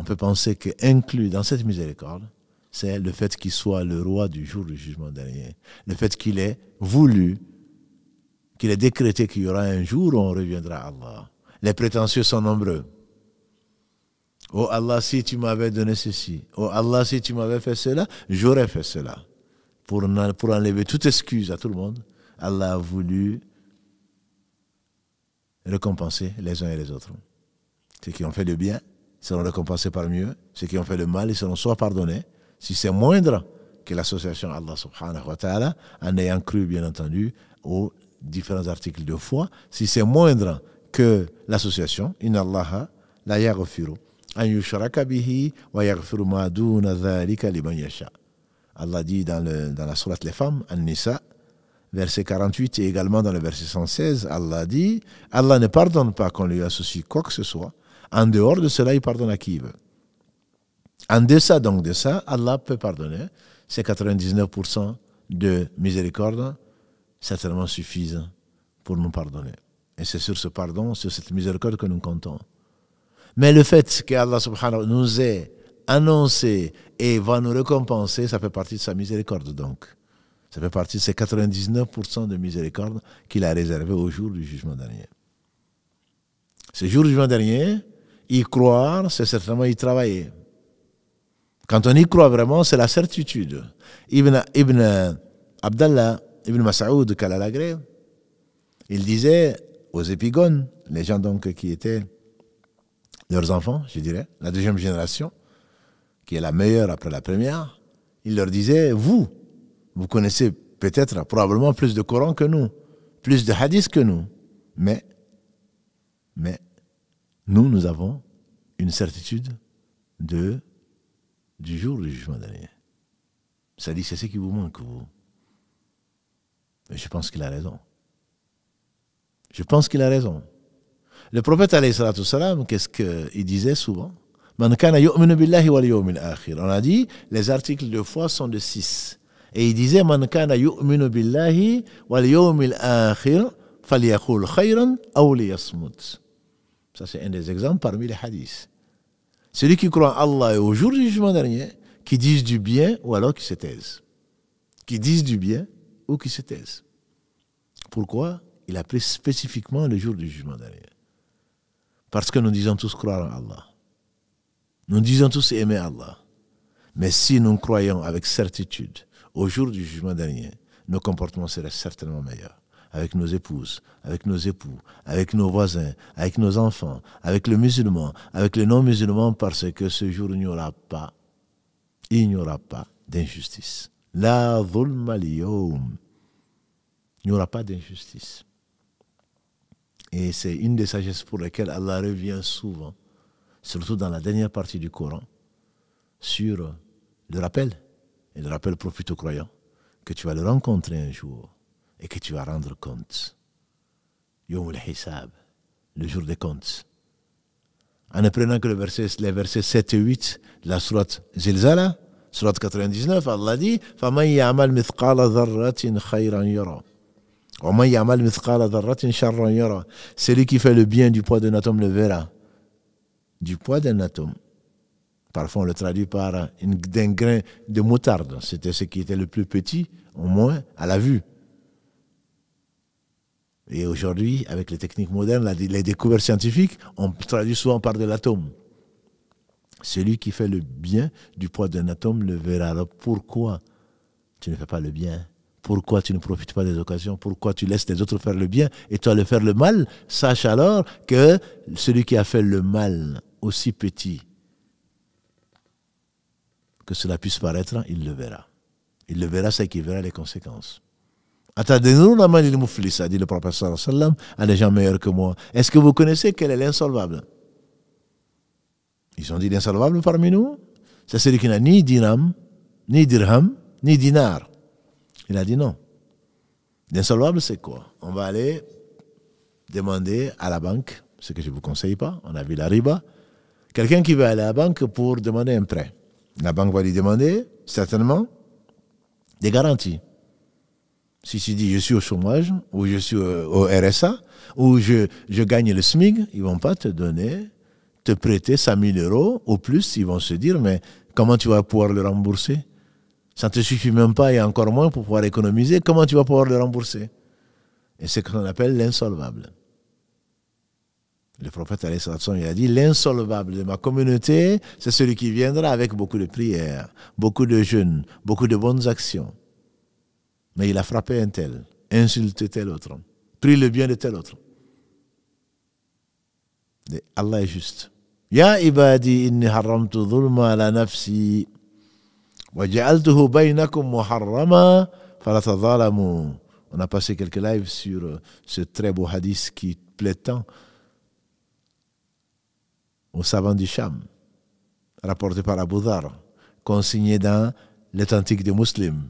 on peut penser que inclus dans cette miséricorde, c'est le fait qu'il soit le roi du jour du jugement dernier, le fait qu'il ait voulu, qu'il ait décrété qu'il y aura un jour où on reviendra à Allah. Les prétentieux sont nombreux. Oh Allah, si tu m'avais donné ceci, oh Allah, si tu m'avais fait cela, j'aurais fait cela. Pour, pour enlever toute excuse à tout le monde, Allah a voulu récompenser les uns et les autres. Ceux qui ont fait le bien seront récompensés par mieux. Ceux qui ont fait le mal, ils seront soit pardonnés, si c'est moindre que l'association Allah subhanahu wa ta'ala, en ayant cru, bien entendu, aux différents articles de foi, si c'est moindre que l'association, in Allah la yaghfiru Allah dit dans, le, dans la sourate Les Femmes, An-Nisa, verset 48 et également dans le verset 116, Allah dit Allah ne pardonne pas qu'on lui associe quoi que ce soit en dehors de cela, il pardonne à qui il veut. En deçà donc de ça, Allah peut pardonner. Ces 99% de miséricorde certainement suffisent pour nous pardonner. Et c'est sur ce pardon, sur cette miséricorde que nous comptons. Mais le fait que Allah subhanahu nous ait annoncé et va nous récompenser, ça fait partie de sa miséricorde donc. Ça fait partie de ces 99% de miséricorde qu'il a réservé au jour du jugement dernier. Ce jour du jugement dernier, y croire, c'est certainement y travailler. Quand on y croit vraiment, c'est la certitude. Ibn, Ibn Abdallah, Ibn Mas'oud Kalalagré, il disait aux épigones, les gens donc qui étaient leurs enfants, je dirais, la deuxième génération, qui est la meilleure après la première, il leur disait, vous, vous connaissez peut-être probablement plus de Coran que nous, plus de Hadith que nous, mais, mais nous, nous avons une certitude de, du jour du jugement dernier. Ça dit, c'est ce qui vous manque, vous. Et je pense qu'il a raison. Je pense qu'il a raison. Le prophète, qu'est-ce qu'il disait souvent On a dit, les articles de foi sont de six. Et il disait, ça, c'est un des exemples parmi les hadiths. Celui qui croit en Allah et au jour du jugement dernier, qui dise du bien ou alors qui se taise. Qui dise du bien ou qui se taise. Pourquoi il a pris spécifiquement le jour du jugement dernier Parce que nous disons tous croire en Allah. Nous disons tous aimer Allah. Mais si nous croyons avec certitude au jour du jugement dernier, nos comportements seraient certainement meilleurs avec nos épouses, avec nos époux, avec nos voisins, avec nos enfants, avec le musulman, avec les non-musulmans, parce que ce jour, il n'y aura pas, il n'y aura pas d'injustice. La Il n'y aura pas d'injustice. Et c'est une des sagesses pour lesquelles Allah revient souvent, surtout dans la dernière partie du Coran, sur le rappel. Et le rappel profite aux croyants que tu vas le rencontrer un jour et que tu vas rendre compte. al le jour des comptes. En apprenant que le verset, les versets 7 et 8 la sourate Zilzala, sourate 99, Allah dit Celui qui fait le bien du poids d'un atome le verra. Du poids d'un atome. Parfois, on le traduit par d'un grain de moutarde. C'était ce qui était le plus petit, au moins, à la vue. Et aujourd'hui, avec les techniques modernes, les découvertes scientifiques, on traduit souvent par de l'atome. Celui qui fait le bien du poids d'un atome le verra. Alors pourquoi tu ne fais pas le bien Pourquoi tu ne profites pas des occasions Pourquoi tu laisses les autres faire le bien et toi le faire le mal Sache alors que celui qui a fait le mal, aussi petit que cela puisse paraître, il le verra. Il le verra, c'est qu'il verra les conséquences. Attendez-nous la main mouflis, a dit le professeur sallam, à des gens meilleurs que moi. Est-ce que vous connaissez quel est l'insolvable Ils ont dit l'insolvable parmi nous C'est celui qui n'a ni dirham, ni dirham, ni dinar. Il a dit non. L'insolvable, c'est quoi On va aller demander à la banque, ce que je ne vous conseille pas, on a vu la riba, quelqu'un qui veut aller à la banque pour demander un prêt. La banque va lui demander, certainement, des garanties. Si tu dis je suis au chômage, ou je suis euh, au RSA, ou je, gagne le SMIG, ils vont pas te donner, te prêter 5000 euros Au plus. Ils vont se dire, mais comment tu vas pouvoir le rembourser Ça ne te suffit même pas et encore moins pour pouvoir économiser. Comment tu vas pouvoir le rembourser Et c'est ce qu'on appelle l'insolvable. Le prophète il a dit l'insolvable de ma communauté, c'est celui qui viendra avec beaucoup de prières, beaucoup de jeûnes, beaucoup de bonnes actions. Mais il a frappé un tel, insulté tel autre, pris le bien de tel autre. Allah est juste. On a passé quelques lives sur euh, ce très beau hadith qui plaît tant Au savant du Cham, rapporté par Abu Dhar, consigné dans l'authentique des musulmans.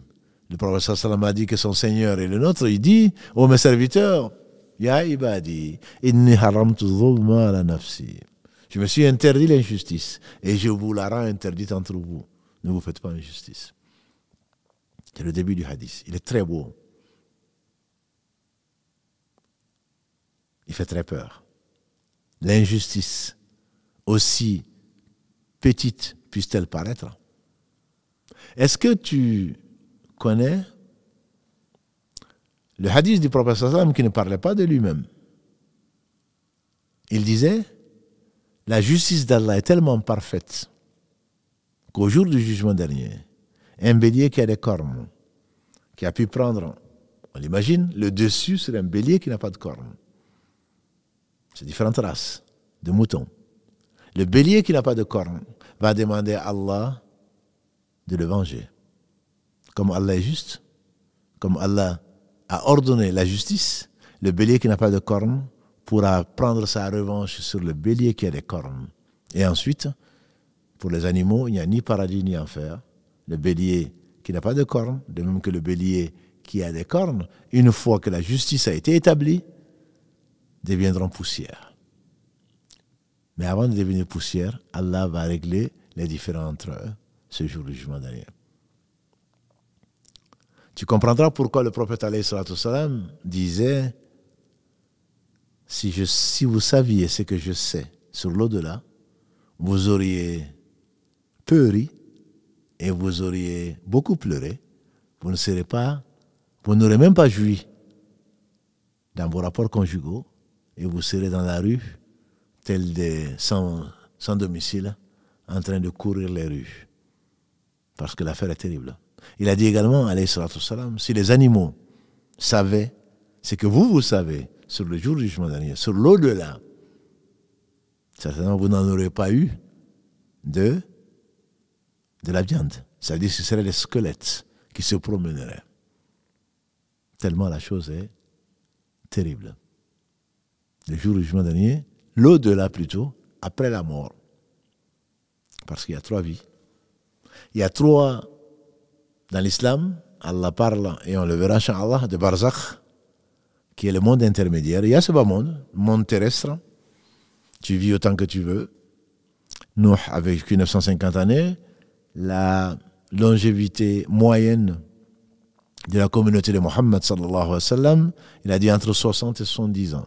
Le professeur Salam a dit que son Seigneur est le nôtre. Il dit, ô oh, mes serviteurs, Ya ibadi, inni nafsi. Je me suis interdit l'injustice et je vous la rends interdite entre vous. Ne vous faites pas injustice. C'est le début du hadith. Il est très beau. Il fait très peur. L'injustice, aussi petite puisse-t-elle paraître, est-ce que tu connaît le hadith du prophète Sassam qui ne parlait pas de lui-même. Il disait La justice d'Allah est tellement parfaite qu'au jour du jugement dernier, un bélier qui a des cornes, qui a pu prendre, on l'imagine, le dessus sur un bélier qui n'a pas de cornes. C'est différentes races de moutons. Le bélier qui n'a pas de cornes va demander à Allah de le venger comme Allah est juste, comme Allah a ordonné la justice, le bélier qui n'a pas de cornes pourra prendre sa revanche sur le bélier qui a des cornes. Et ensuite, pour les animaux, il n'y a ni paradis ni enfer. Le bélier qui n'a pas de cornes, de même que le bélier qui a des cornes, une fois que la justice a été établie, deviendront poussière. Mais avant de devenir poussière, Allah va régler les différends entre eux ce jour du jugement dernier. Tu comprendras pourquoi le prophète salam disait si, je, si vous saviez ce que je sais sur l'au-delà, vous auriez peu et vous auriez beaucoup pleuré. Vous ne serez pas, vous n'aurez même pas joui dans vos rapports conjugaux et vous serez dans la rue, tel des sans domicile, en train de courir les rues. Parce que l'affaire est terrible. Il a dit également, alayhi salam, si les animaux savaient ce que vous, vous savez sur le jour du jugement dernier, sur l'au-delà, certainement vous n'en aurez pas eu de, de la viande. Ça à dire que ce seraient les squelettes qui se promèneraient. Tellement la chose est terrible. Le jour du jugement dernier, l'au-delà plutôt, après la mort. Parce qu'il y a trois vies. Il y a trois dans l'islam, Allah parle, et on le verra, Allah, de Barzakh, qui est le monde intermédiaire. Il y a ce bas monde, le monde terrestre. Tu vis autant que tu veux. Nous, avec 950 années, la longévité moyenne de la communauté de Muhammad sallallahu alayhi wa sallam, il a dit entre 60 et 70 ans.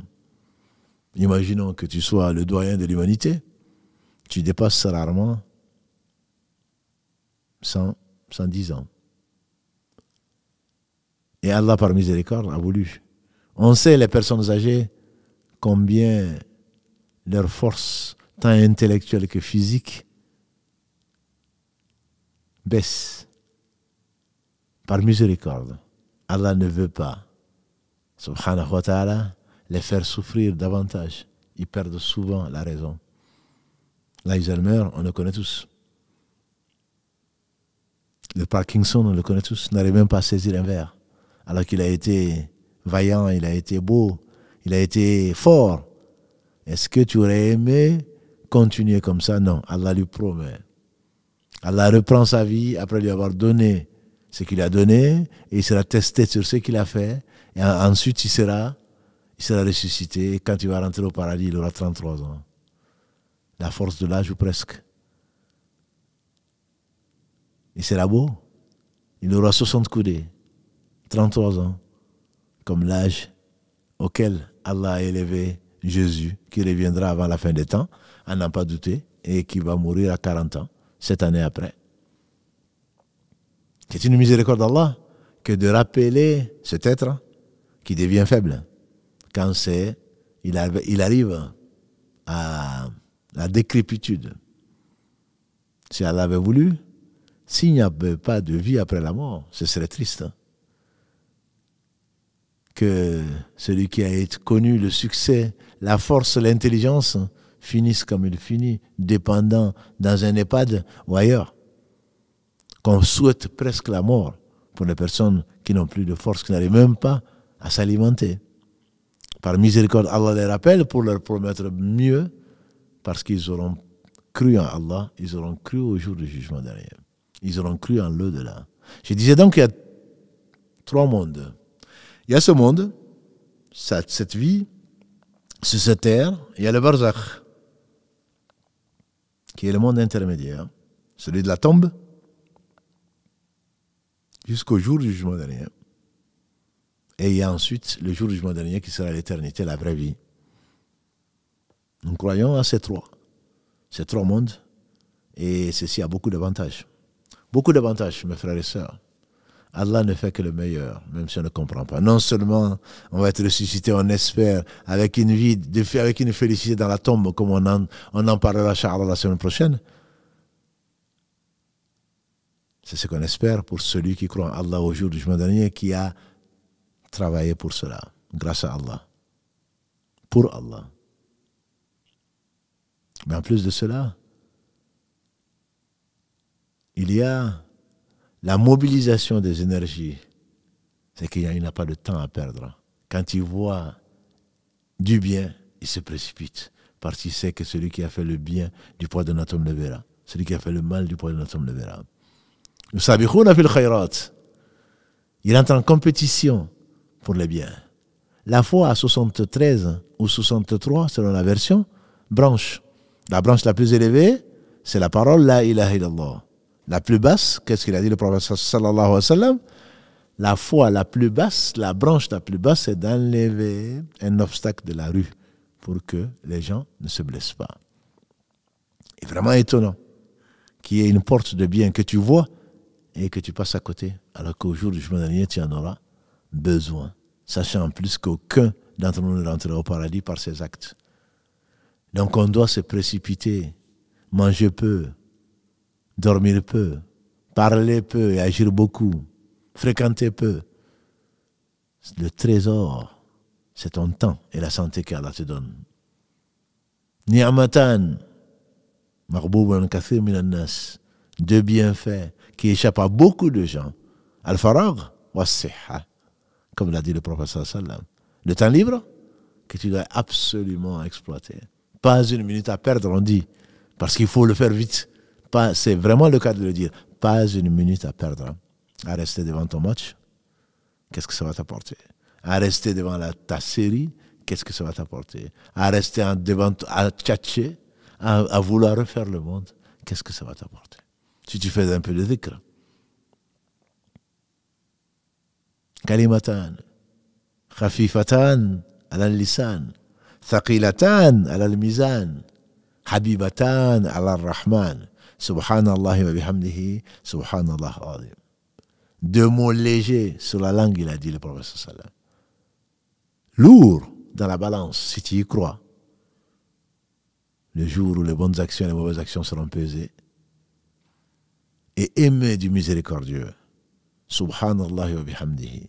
Imaginons que tu sois le doyen de l'humanité, tu dépasses rarement 100, 110 ans. Et Allah, par miséricorde, a voulu. On sait les personnes âgées, combien leur force, tant intellectuelle que physique, baisse. Par miséricorde, Allah ne veut pas, subhanahu wa ta'ala, les faire souffrir davantage. Ils perdent souvent la raison. L'Alzheimer, on le connaît tous. Le Parkinson, on le connaît tous. N'arrive même pas à saisir un verre alors qu'il a été vaillant, il a été beau, il a été fort. Est-ce que tu aurais aimé continuer comme ça Non, Allah lui promet. Allah reprend sa vie après lui avoir donné ce qu'il a donné et il sera testé sur ce qu'il a fait. Et ensuite, il sera, il sera ressuscité. Et quand il va rentrer au paradis, il aura 33 ans. La force de l'âge ou presque. Il sera beau. Il aura 60 coudées. 33 ans comme l'âge auquel Allah a élevé Jésus, qui reviendra avant la fin des temps, à n'en pas douter, et qui va mourir à 40 ans, cette année après. C'est une miséricorde d'Allah que de rappeler cet être qui devient faible quand c'est, il, il, arrive à la décrépitude. Si Allah avait voulu, s'il n'y avait pas de vie après la mort, ce serait triste. Hein que celui qui a connu le succès, la force, l'intelligence finisse comme il finit, dépendant dans un EHPAD ou ailleurs. Qu'on souhaite presque la mort pour les personnes qui n'ont plus de force, qui n'arrivent même pas à s'alimenter. Par miséricorde, Allah les rappelle pour leur promettre mieux, parce qu'ils auront cru en Allah, ils auront cru au jour du jugement derrière. Ils auront cru en l'au-delà. Je disais donc qu'il y a trois mondes il y a ce monde, cette vie, sur cette terre, il y a le barzakh, qui est le monde intermédiaire, celui de la tombe, jusqu'au jour du jugement dernier. Et il y a ensuite le jour du jugement dernier qui sera l'éternité, la vraie vie. Nous croyons à ces trois, ces trois mondes, et ceci a beaucoup d'avantages. Beaucoup d'avantages, mes frères et sœurs. Allah ne fait que le meilleur, même si on ne comprend pas. Non seulement on va être ressuscité, on espère, avec une vie, avec une félicité dans la tombe, comme on en, on en parlera la semaine prochaine. C'est ce qu'on espère pour celui qui croit en Allah au jour du jugement dernier, qui a travaillé pour cela, grâce à Allah, pour Allah. Mais en plus de cela, il y a la mobilisation des énergies, c'est qu'il n'a pas de temps à perdre. Quand il voit du bien, il se précipite. Parce qu'il sait que celui qui a fait le bien du poids de atome le verra. Celui qui a fait le mal du poids d'un atome le verra. Il entre en compétition pour le bien. La foi à 73 ou 63, selon la version, branche. La branche la plus élevée, c'est la parole La ilaha illallah. La plus basse, qu'est-ce qu'il a dit le prophète alayhi wa sallam La foi la plus basse, la branche la plus basse, c'est d'enlever un obstacle de la rue pour que les gens ne se blessent pas. C'est vraiment étonnant qu'il y ait une porte de bien que tu vois et que tu passes à côté, alors qu'au jour du jugement dernier, tu en auras besoin, sachant en plus qu'aucun d'entre nous ne rentrera au paradis par ses actes. Donc on doit se précipiter, manger peu, dormir peu, parler peu et agir beaucoup, fréquenter peu. Le trésor, c'est ton temps et la santé qu'Allah te donne. Ni'amatan, Marbo kathir deux bienfaits qui échappent à beaucoup de gens. Al-Farag comme l'a dit le professeur sallam. Le temps libre que tu dois absolument exploiter. Pas une minute à perdre, on dit, parce qu'il faut le faire vite c'est vraiment le cas de le dire, pas une minute à perdre hein. à rester devant ton match. Qu'est-ce que ça va t'apporter À rester devant ta série, qu'est-ce que ça va t'apporter À rester devant, à tchatcher, à, vouloir refaire le monde, qu'est-ce que ça va t'apporter Si tu fais un peu de zikr. Kalimatan, khafifatan, ala lisan, thaqilatan, ala mizan, habibatan, ala rahman. Subhanallah wa bihamdihi, subhanallah azim. Deux mots légers sur la langue, il a dit le prophète Lourd dans la balance, si tu y crois. Le jour où les bonnes actions et les mauvaises actions seront pesées. Et aimé du miséricordieux. Subhanallah wa bihamdihi.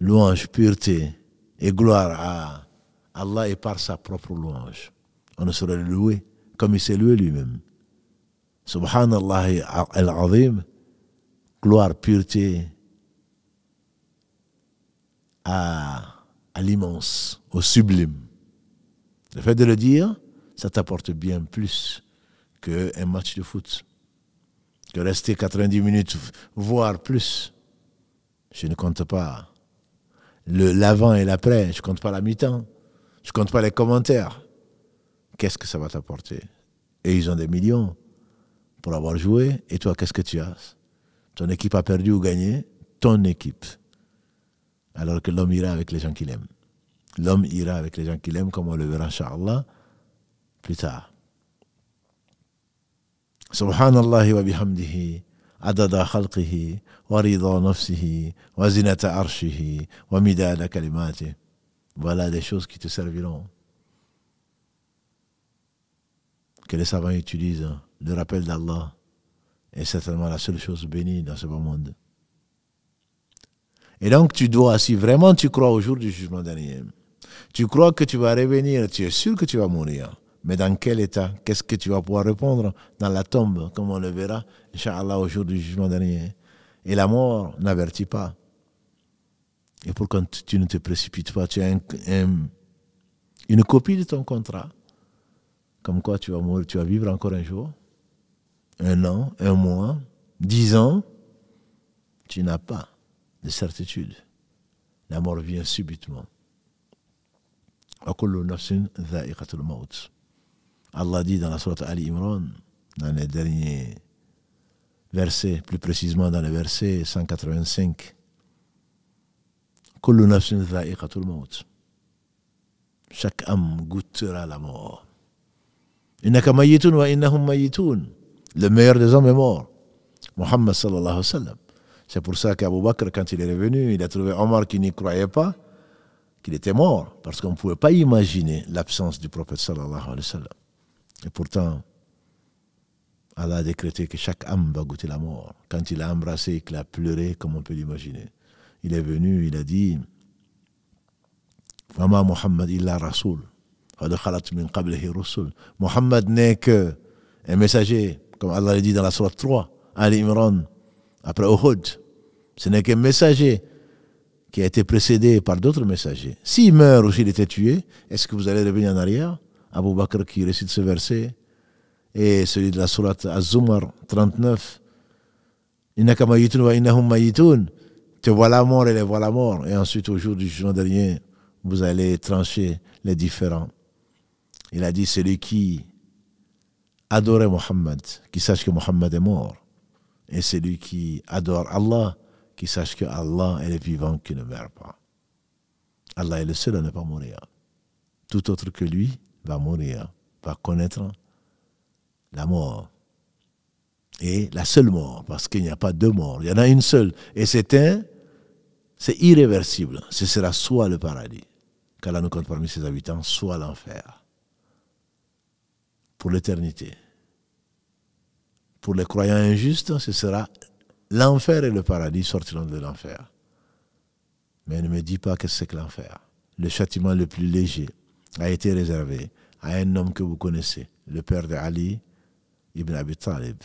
Louange, pureté et gloire à Allah et par sa propre louange. On ne saurait le louer comme il s'est loué lui-même. Subhanallah al-Azim, gloire, pureté à, à l'immense, au sublime. Le fait de le dire, ça t'apporte bien plus qu'un match de foot. Que rester 90 minutes, voire plus. Je ne compte pas l'avant et l'après, je ne compte pas la mi-temps, je ne compte pas les commentaires qu'est-ce que ça va t'apporter Et ils ont des millions pour avoir joué, et toi, qu'est-ce que tu as Ton équipe a perdu ou gagné Ton équipe. Alors que l'homme ira avec les gens qu'il aime. L'homme ira avec les gens qu'il aime, comme on le verra, Inch'Allah, plus tard. Subhanallah wa bihamdihi. عدد خلقه ورضا نفسه وزنة عرشه ومداد كلماته voilà des choses qui te serviront les savants utilisent, le rappel d'Allah, est certainement la seule chose bénie dans ce beau monde. Et donc tu dois, si vraiment tu crois au jour du jugement dernier, tu crois que tu vas revenir, tu es sûr que tu vas mourir. Mais dans quel état Qu'est-ce que tu vas pouvoir répondre dans la tombe, comme on le verra, Inch'Allah, au jour du jugement dernier Et la mort n'avertit pas. Et pour quand tu ne te précipites pas, tu as une copie de ton contrat comme quoi tu vas mourir, tu vas vivre encore un jour, un an, un mois, dix ans, tu n'as pas de certitude. La mort vient subitement. Allah dit dans la sourate Ali Imran, dans les derniers versets, plus précisément dans le verset 185, Chaque âme goûtera la mort wa innahum Le meilleur des hommes est mort. Mohammed sallallahu alayhi wa sallam. C'est pour ça qu'Abu Bakr, quand il est revenu, il a trouvé Omar qui n'y croyait pas, qu'il était mort, parce qu'on ne pouvait pas imaginer l'absence du prophète sallallahu alayhi wa sallam. Et pourtant, Allah a décrété que chaque âme va goûter la mort. Quand il a embrassé, qu'il a pleuré, comme on peut l'imaginer. Il est venu, il a dit, Fama Muhammad illa Rasoul. Mohammed n'est que messager comme Allah l'a dit dans la sourate 3 Ali Imran après Uhud ce n'est qu'un messager qui a été précédé par d'autres messagers. S'il meurt ou s'il était tué, est-ce que vous allez revenir en arrière Abu Bakr qui récite ce verset et celui de la sourate Az-Zumar 39 wa Te voilà mort et les voilà mort Et ensuite, au jour du jugement dernier, vous allez trancher les différents. Il a dit celui qui adorait Mohammed, qui sache que Mohammed est mort. Et celui qui adore Allah, qui sache que Allah est le vivant qui ne meurt pas. Allah est le seul à ne pas mourir. Tout autre que lui va mourir, va connaître la mort. Et la seule mort, parce qu'il n'y a pas deux morts, il y en a une seule. Et c'est un, c'est irréversible. Ce sera soit le paradis, qu'Allah nous compte parmi ses habitants, soit l'enfer pour l'éternité. Pour les croyants injustes, ce sera l'enfer et le paradis sortiront de l'enfer. Mais ne me dis pas que c'est que l'enfer. Le châtiment le plus léger a été réservé à un homme que vous connaissez, le père d'Ali ibn Abi Talib.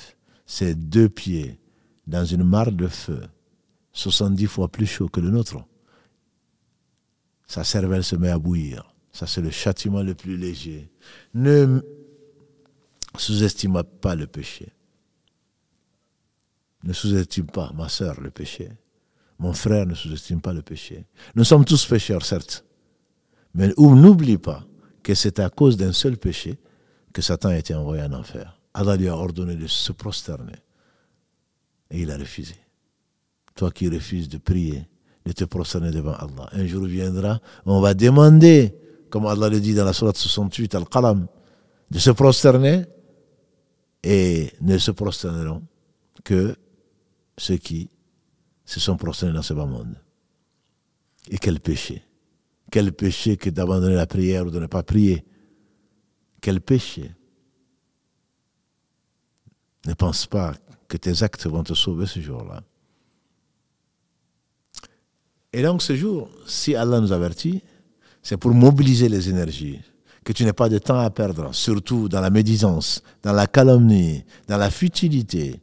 Ses deux pieds dans une mare de feu, 70 fois plus chaud que le nôtre. Sa cervelle se met à bouillir. Ça, c'est le châtiment le plus léger. Ne sous-estime pas le péché. Ne sous-estime pas, ma soeur, le péché. Mon frère ne sous-estime pas le péché. Nous sommes tous pécheurs, certes. Mais n'oublie pas que c'est à cause d'un seul péché que Satan a été envoyé en enfer. Allah lui a ordonné de se prosterner. Et il a refusé. Toi qui refuses de prier, de te prosterner devant Allah. Un jour viendra, on va demander, comme Allah le dit dans la sourate 68, Al-Qalam, de se prosterner et ne se prosterneront que ceux qui se sont prosternés dans ce bas monde. Et quel péché Quel péché que d'abandonner la prière ou de ne pas prier Quel péché Ne pense pas que tes actes vont te sauver ce jour-là. Et donc ce jour, si Allah nous avertit, c'est pour mobiliser les énergies que tu n'aies pas de temps à perdre, surtout dans la médisance, dans la calomnie, dans la futilité.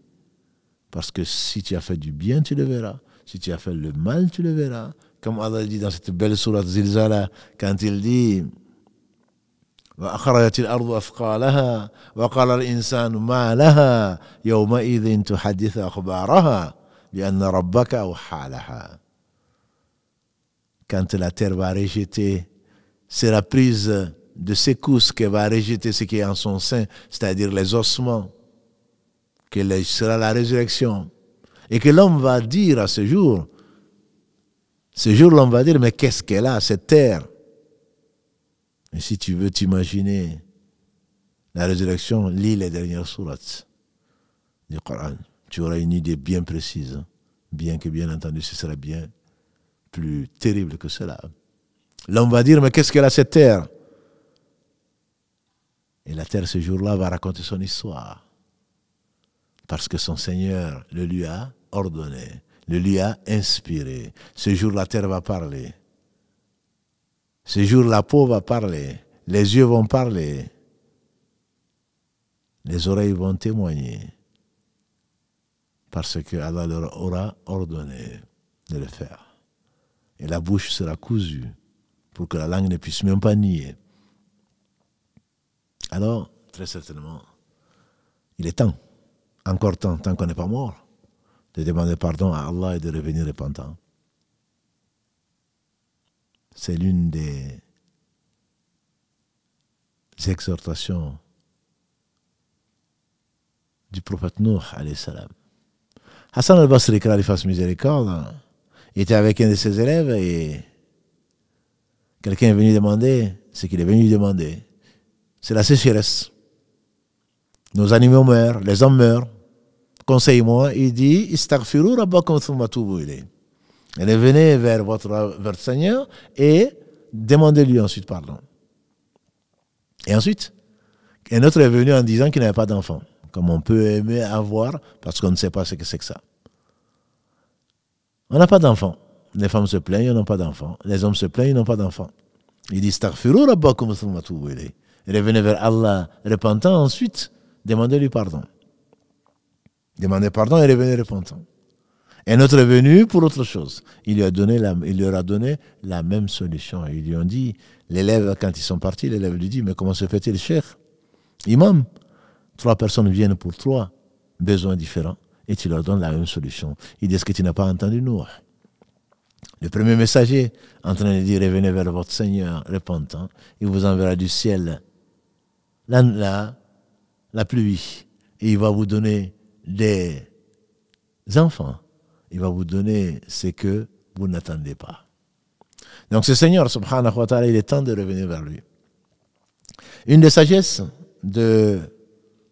Parce que si tu as fait du bien, tu le verras. Si tu as fait le mal, tu le verras. Comme Allah dit dans cette belle sourate Zilzala, quand il dit Quand la terre va rejeter, la prise de secousse qu'elle va rejeter ce qui est en son sein, c'est-à-dire les ossements, que sera la résurrection. Et que l'homme va dire à ce jour, ce jour l'homme va dire, mais qu'est-ce qu'elle a, cette terre Et si tu veux t'imaginer la résurrection, lis les dernières sourates du Coran. Tu auras une idée bien précise, hein. bien que bien entendu ce serait bien plus terrible que cela. L'homme va dire, mais qu'est-ce qu'elle a, cette terre et la terre, ce jour-là, va raconter son histoire. Parce que son Seigneur le lui a ordonné, le lui a inspiré. Ce jour, la terre va parler. Ce jour, la peau va parler. Les yeux vont parler. Les oreilles vont témoigner. Parce que Allah leur aura ordonné de le faire. Et la bouche sera cousue pour que la langue ne puisse même pas nier. Alors, très certainement, il est temps, encore temps, tant qu'on n'est pas mort, de demander pardon à Allah et de revenir repentant. C'est l'une des exhortations du prophète Nuh, salam. Hassan al-Basri, qu'il miséricorde, était avec un de ses élèves et quelqu'un est venu demander ce qu'il est venu demander c'est la sécheresse. Nos animaux meurent, les hommes meurent. Conseille-moi, il dit, Istaghfiru rabbakum thumma vers votre, Seigneur et demandez-lui ensuite pardon. Et ensuite, un autre est venu en disant qu'il n'avait pas d'enfant, comme on peut aimer avoir parce qu'on ne sait pas ce que c'est que ça. On n'a pas d'enfant. Les femmes se plaignent, ils n'ont pas d'enfant. Les hommes se plaignent, ils n'ont pas d'enfant. Il dit, rabbakum revenez vers Allah, repentant ensuite, demandez-lui pardon. Demandez pardon et revenez repentant. Un autre est venu pour autre chose. Il, lui a donné il leur a donné la même solution. Ils lui ont dit, l'élève, quand ils sont partis, l'élève lui dit, mais comment se fait-il, cher Imam, trois personnes viennent pour trois besoins différents et tu leur donnes la même solution. Il dit, est-ce que tu n'as pas entendu nous Le premier messager, en train de dire, revenez vers votre Seigneur, repentant, il vous enverra du ciel la, la, pluie. Et il va vous donner des enfants. Il va vous donner ce que vous n'attendez pas. Donc ce Seigneur, subhanahu wa ta'ala, il est temps de revenir vers lui. Une des sagesses de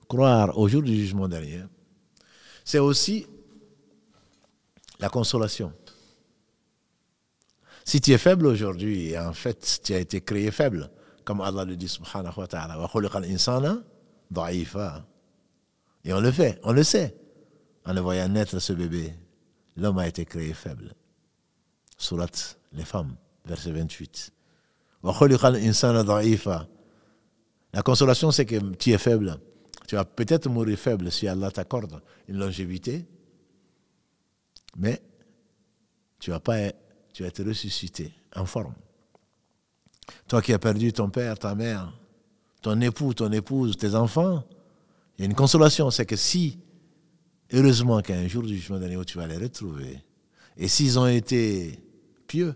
croire au jour du jugement dernier, c'est aussi la consolation. Si tu es faible aujourd'hui, et en fait, tu as été créé faible. Comme Allah le dit, subhanahu wa ta'ala, Et on le fait, on le sait. En le voyant naître ce bébé, l'homme a été créé faible. Surat les femmes, verset 28. La consolation, c'est que tu es faible. Tu vas peut-être mourir faible si Allah t'accorde une longévité, mais tu vas, pas, tu vas ressuscité en forme. Toi qui as perdu ton père, ta mère, ton époux, ton épouse, tes enfants, il y a une consolation, c'est que si, heureusement qu'un jour du jugement dernier, tu vas les retrouver, et s'ils ont été pieux,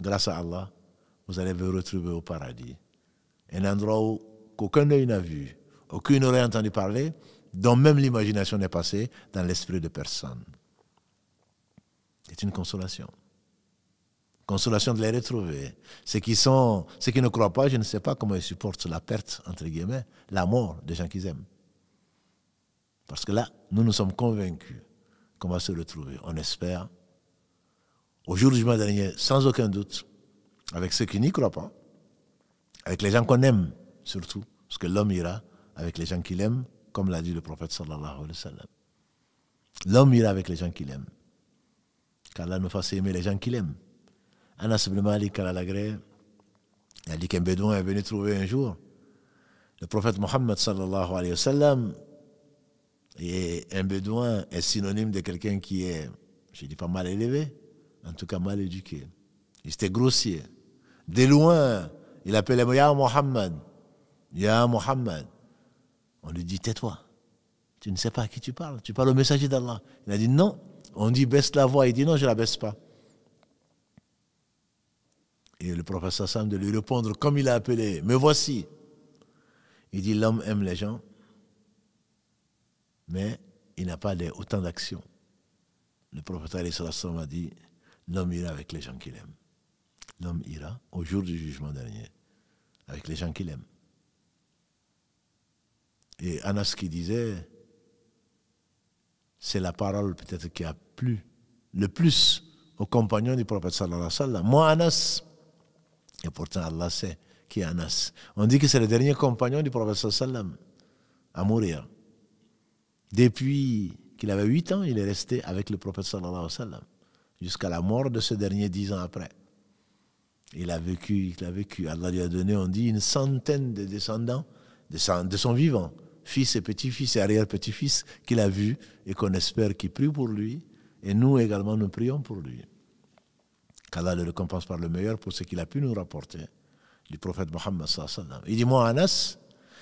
grâce à Allah, vous allez vous retrouver au paradis. Un endroit où qu'aucun œil n'a vu, aucune n'aurait entendu parler, dont même l'imagination n'est passée dans l'esprit de personne. C'est une consolation consolation de les retrouver. Ceux qui, sont, ceux qui ne croient pas, je ne sais pas comment ils supportent la perte, entre guillemets, la mort des gens qu'ils aiment. Parce que là, nous nous sommes convaincus qu'on va se retrouver, on espère, au jour du mois dernier, sans aucun doute, avec ceux qui n'y croient pas, avec les gens qu'on aime surtout, parce que l'homme ira avec les gens qu'il aime, comme l'a dit le prophète sallallahu alayhi wa sallam. L'homme ira avec les gens qu'il aime. car là, nous fasse aimer les gens qu'il aime. Anas ibn Malik al-Alagré a dit qu'un bédouin est venu trouver un jour le prophète Mohammed sallallahu alayhi wa sallam. Et un bédouin est synonyme de quelqu'un qui est, je ne dis pas mal élevé, en tout cas mal éduqué. Il était grossier. De loin, il appelait Ya Mohammed. Ya Mohammed. On lui dit tais-toi. Tu ne sais pas à qui tu parles. Tu parles au messager d'Allah. Il a dit non. On dit baisse la voix. Il dit non, je ne la baisse pas. Et le professeur s'allam de lui répondre comme il a appelé, me voici. Il dit, l'homme aime les gens, mais il n'a pas autant d'actions. Le wa sallam a dit, l'homme ira avec les gens qu'il aime. L'homme ira au jour du jugement dernier avec les gens qu'il aime. Et Anas qui disait, c'est la parole peut-être qui a plu le plus aux compagnons du prophète sallallahu alayhi wa sallam. Moi, Anas, et pourtant, Allah sait qui est Anas. On dit que c'est le dernier compagnon du prophète sallam à mourir. Depuis qu'il avait 8 ans, il est resté avec le prophète sallam jusqu'à la mort de ce dernier 10 ans après. Il a vécu, il a vécu. Allah lui a donné, on dit, une centaine de descendants de son, de son vivant, fils et petits-fils et arrière-petits-fils qu'il a vus et qu'on espère qu'il prie pour lui. Et nous également, nous prions pour lui qu'Allah le récompense par le meilleur pour ce qu'il a pu nous rapporter du prophète Mohammed. Il dit Moi, Anas,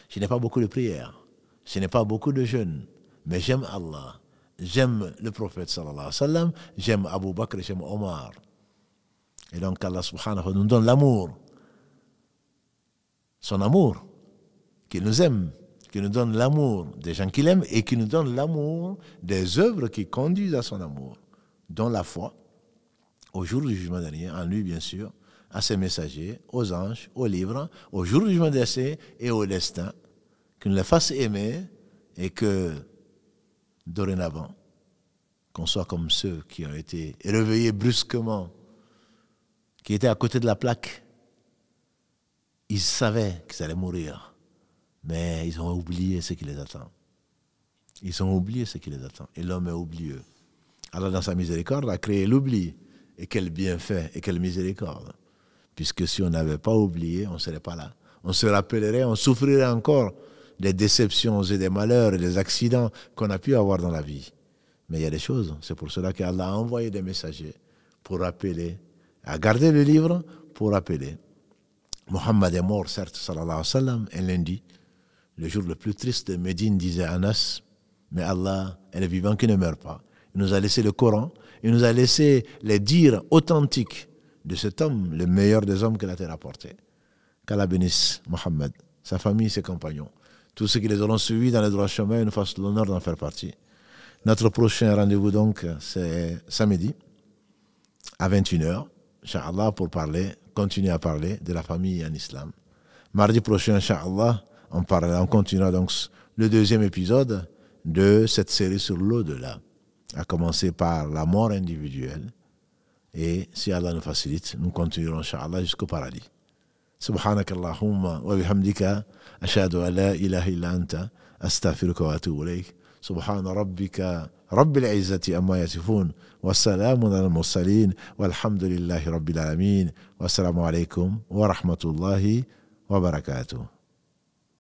je n'ai pas beaucoup de prières, je n'ai pas beaucoup de jeûnes, mais j'aime Allah, j'aime le prophète, sallam, j'aime Abu Bakr, j'aime Omar. Et donc, Allah subhanahu nous donne l'amour, son amour, qu'il nous aime, qu'il nous donne l'amour des gens qu'il aime et qu'il nous donne l'amour des œuvres qui conduisent à son amour, dont la foi au jour du jugement dernier, en lui bien sûr, à ses messagers, aux anges, aux livres, au jour du jugement dernier et au destin, qu'il les fasse aimer et que dorénavant, qu'on soit comme ceux qui ont été réveillés brusquement, qui étaient à côté de la plaque. Ils savaient qu'ils allaient mourir, mais ils ont oublié ce qui les attend. Ils ont oublié ce qui les attend. Et l'homme est oublieux. Alors, dans sa miséricorde, a créé l'oubli. Et quel bienfait et quelle miséricorde. Puisque si on n'avait pas oublié, on ne serait pas là. On se rappellerait, on souffrirait encore des déceptions et des malheurs et des accidents qu'on a pu avoir dans la vie. Mais il y a des choses. C'est pour cela qu'Allah a envoyé des messagers pour rappeler, à garder le livre pour rappeler. Mohammed est mort, certes, sallallahu alayhi wa sallam, un lundi. Le jour le plus triste de Médine, disait Anas, mais Allah est le vivant qui ne meurt pas. Il nous a laissé le Coran, il nous a laissé les dires authentiques de cet homme, le meilleur des hommes que la terre a porté. Qu'Allah bénisse Mohammed, sa famille, ses compagnons, tous ceux qui les auront suivis dans droits droit chemin, nous fassent l'honneur d'en faire partie. Notre prochain rendez-vous, donc, c'est samedi à 21h, Inch'Allah, pour parler, continuer à parler de la famille en islam. Mardi prochain, Inch'Allah, on, on continuera donc le deuxième épisode de cette série sur l'au-delà à commencer par la mort individuelle et si Allah nous facilite, nous continuerons inshallah jusqu'au paradis. Subhanaka Allahumma wa bihamdika ashadu alla illa Anta asta firkuatu wa leek Subhanarabbika Rabbil azeeti ama yasifun wa salamun ala wa alhamdulillahi rabbil amin wa sallamu alaykum, wa rahmatullahi wa barakatuh.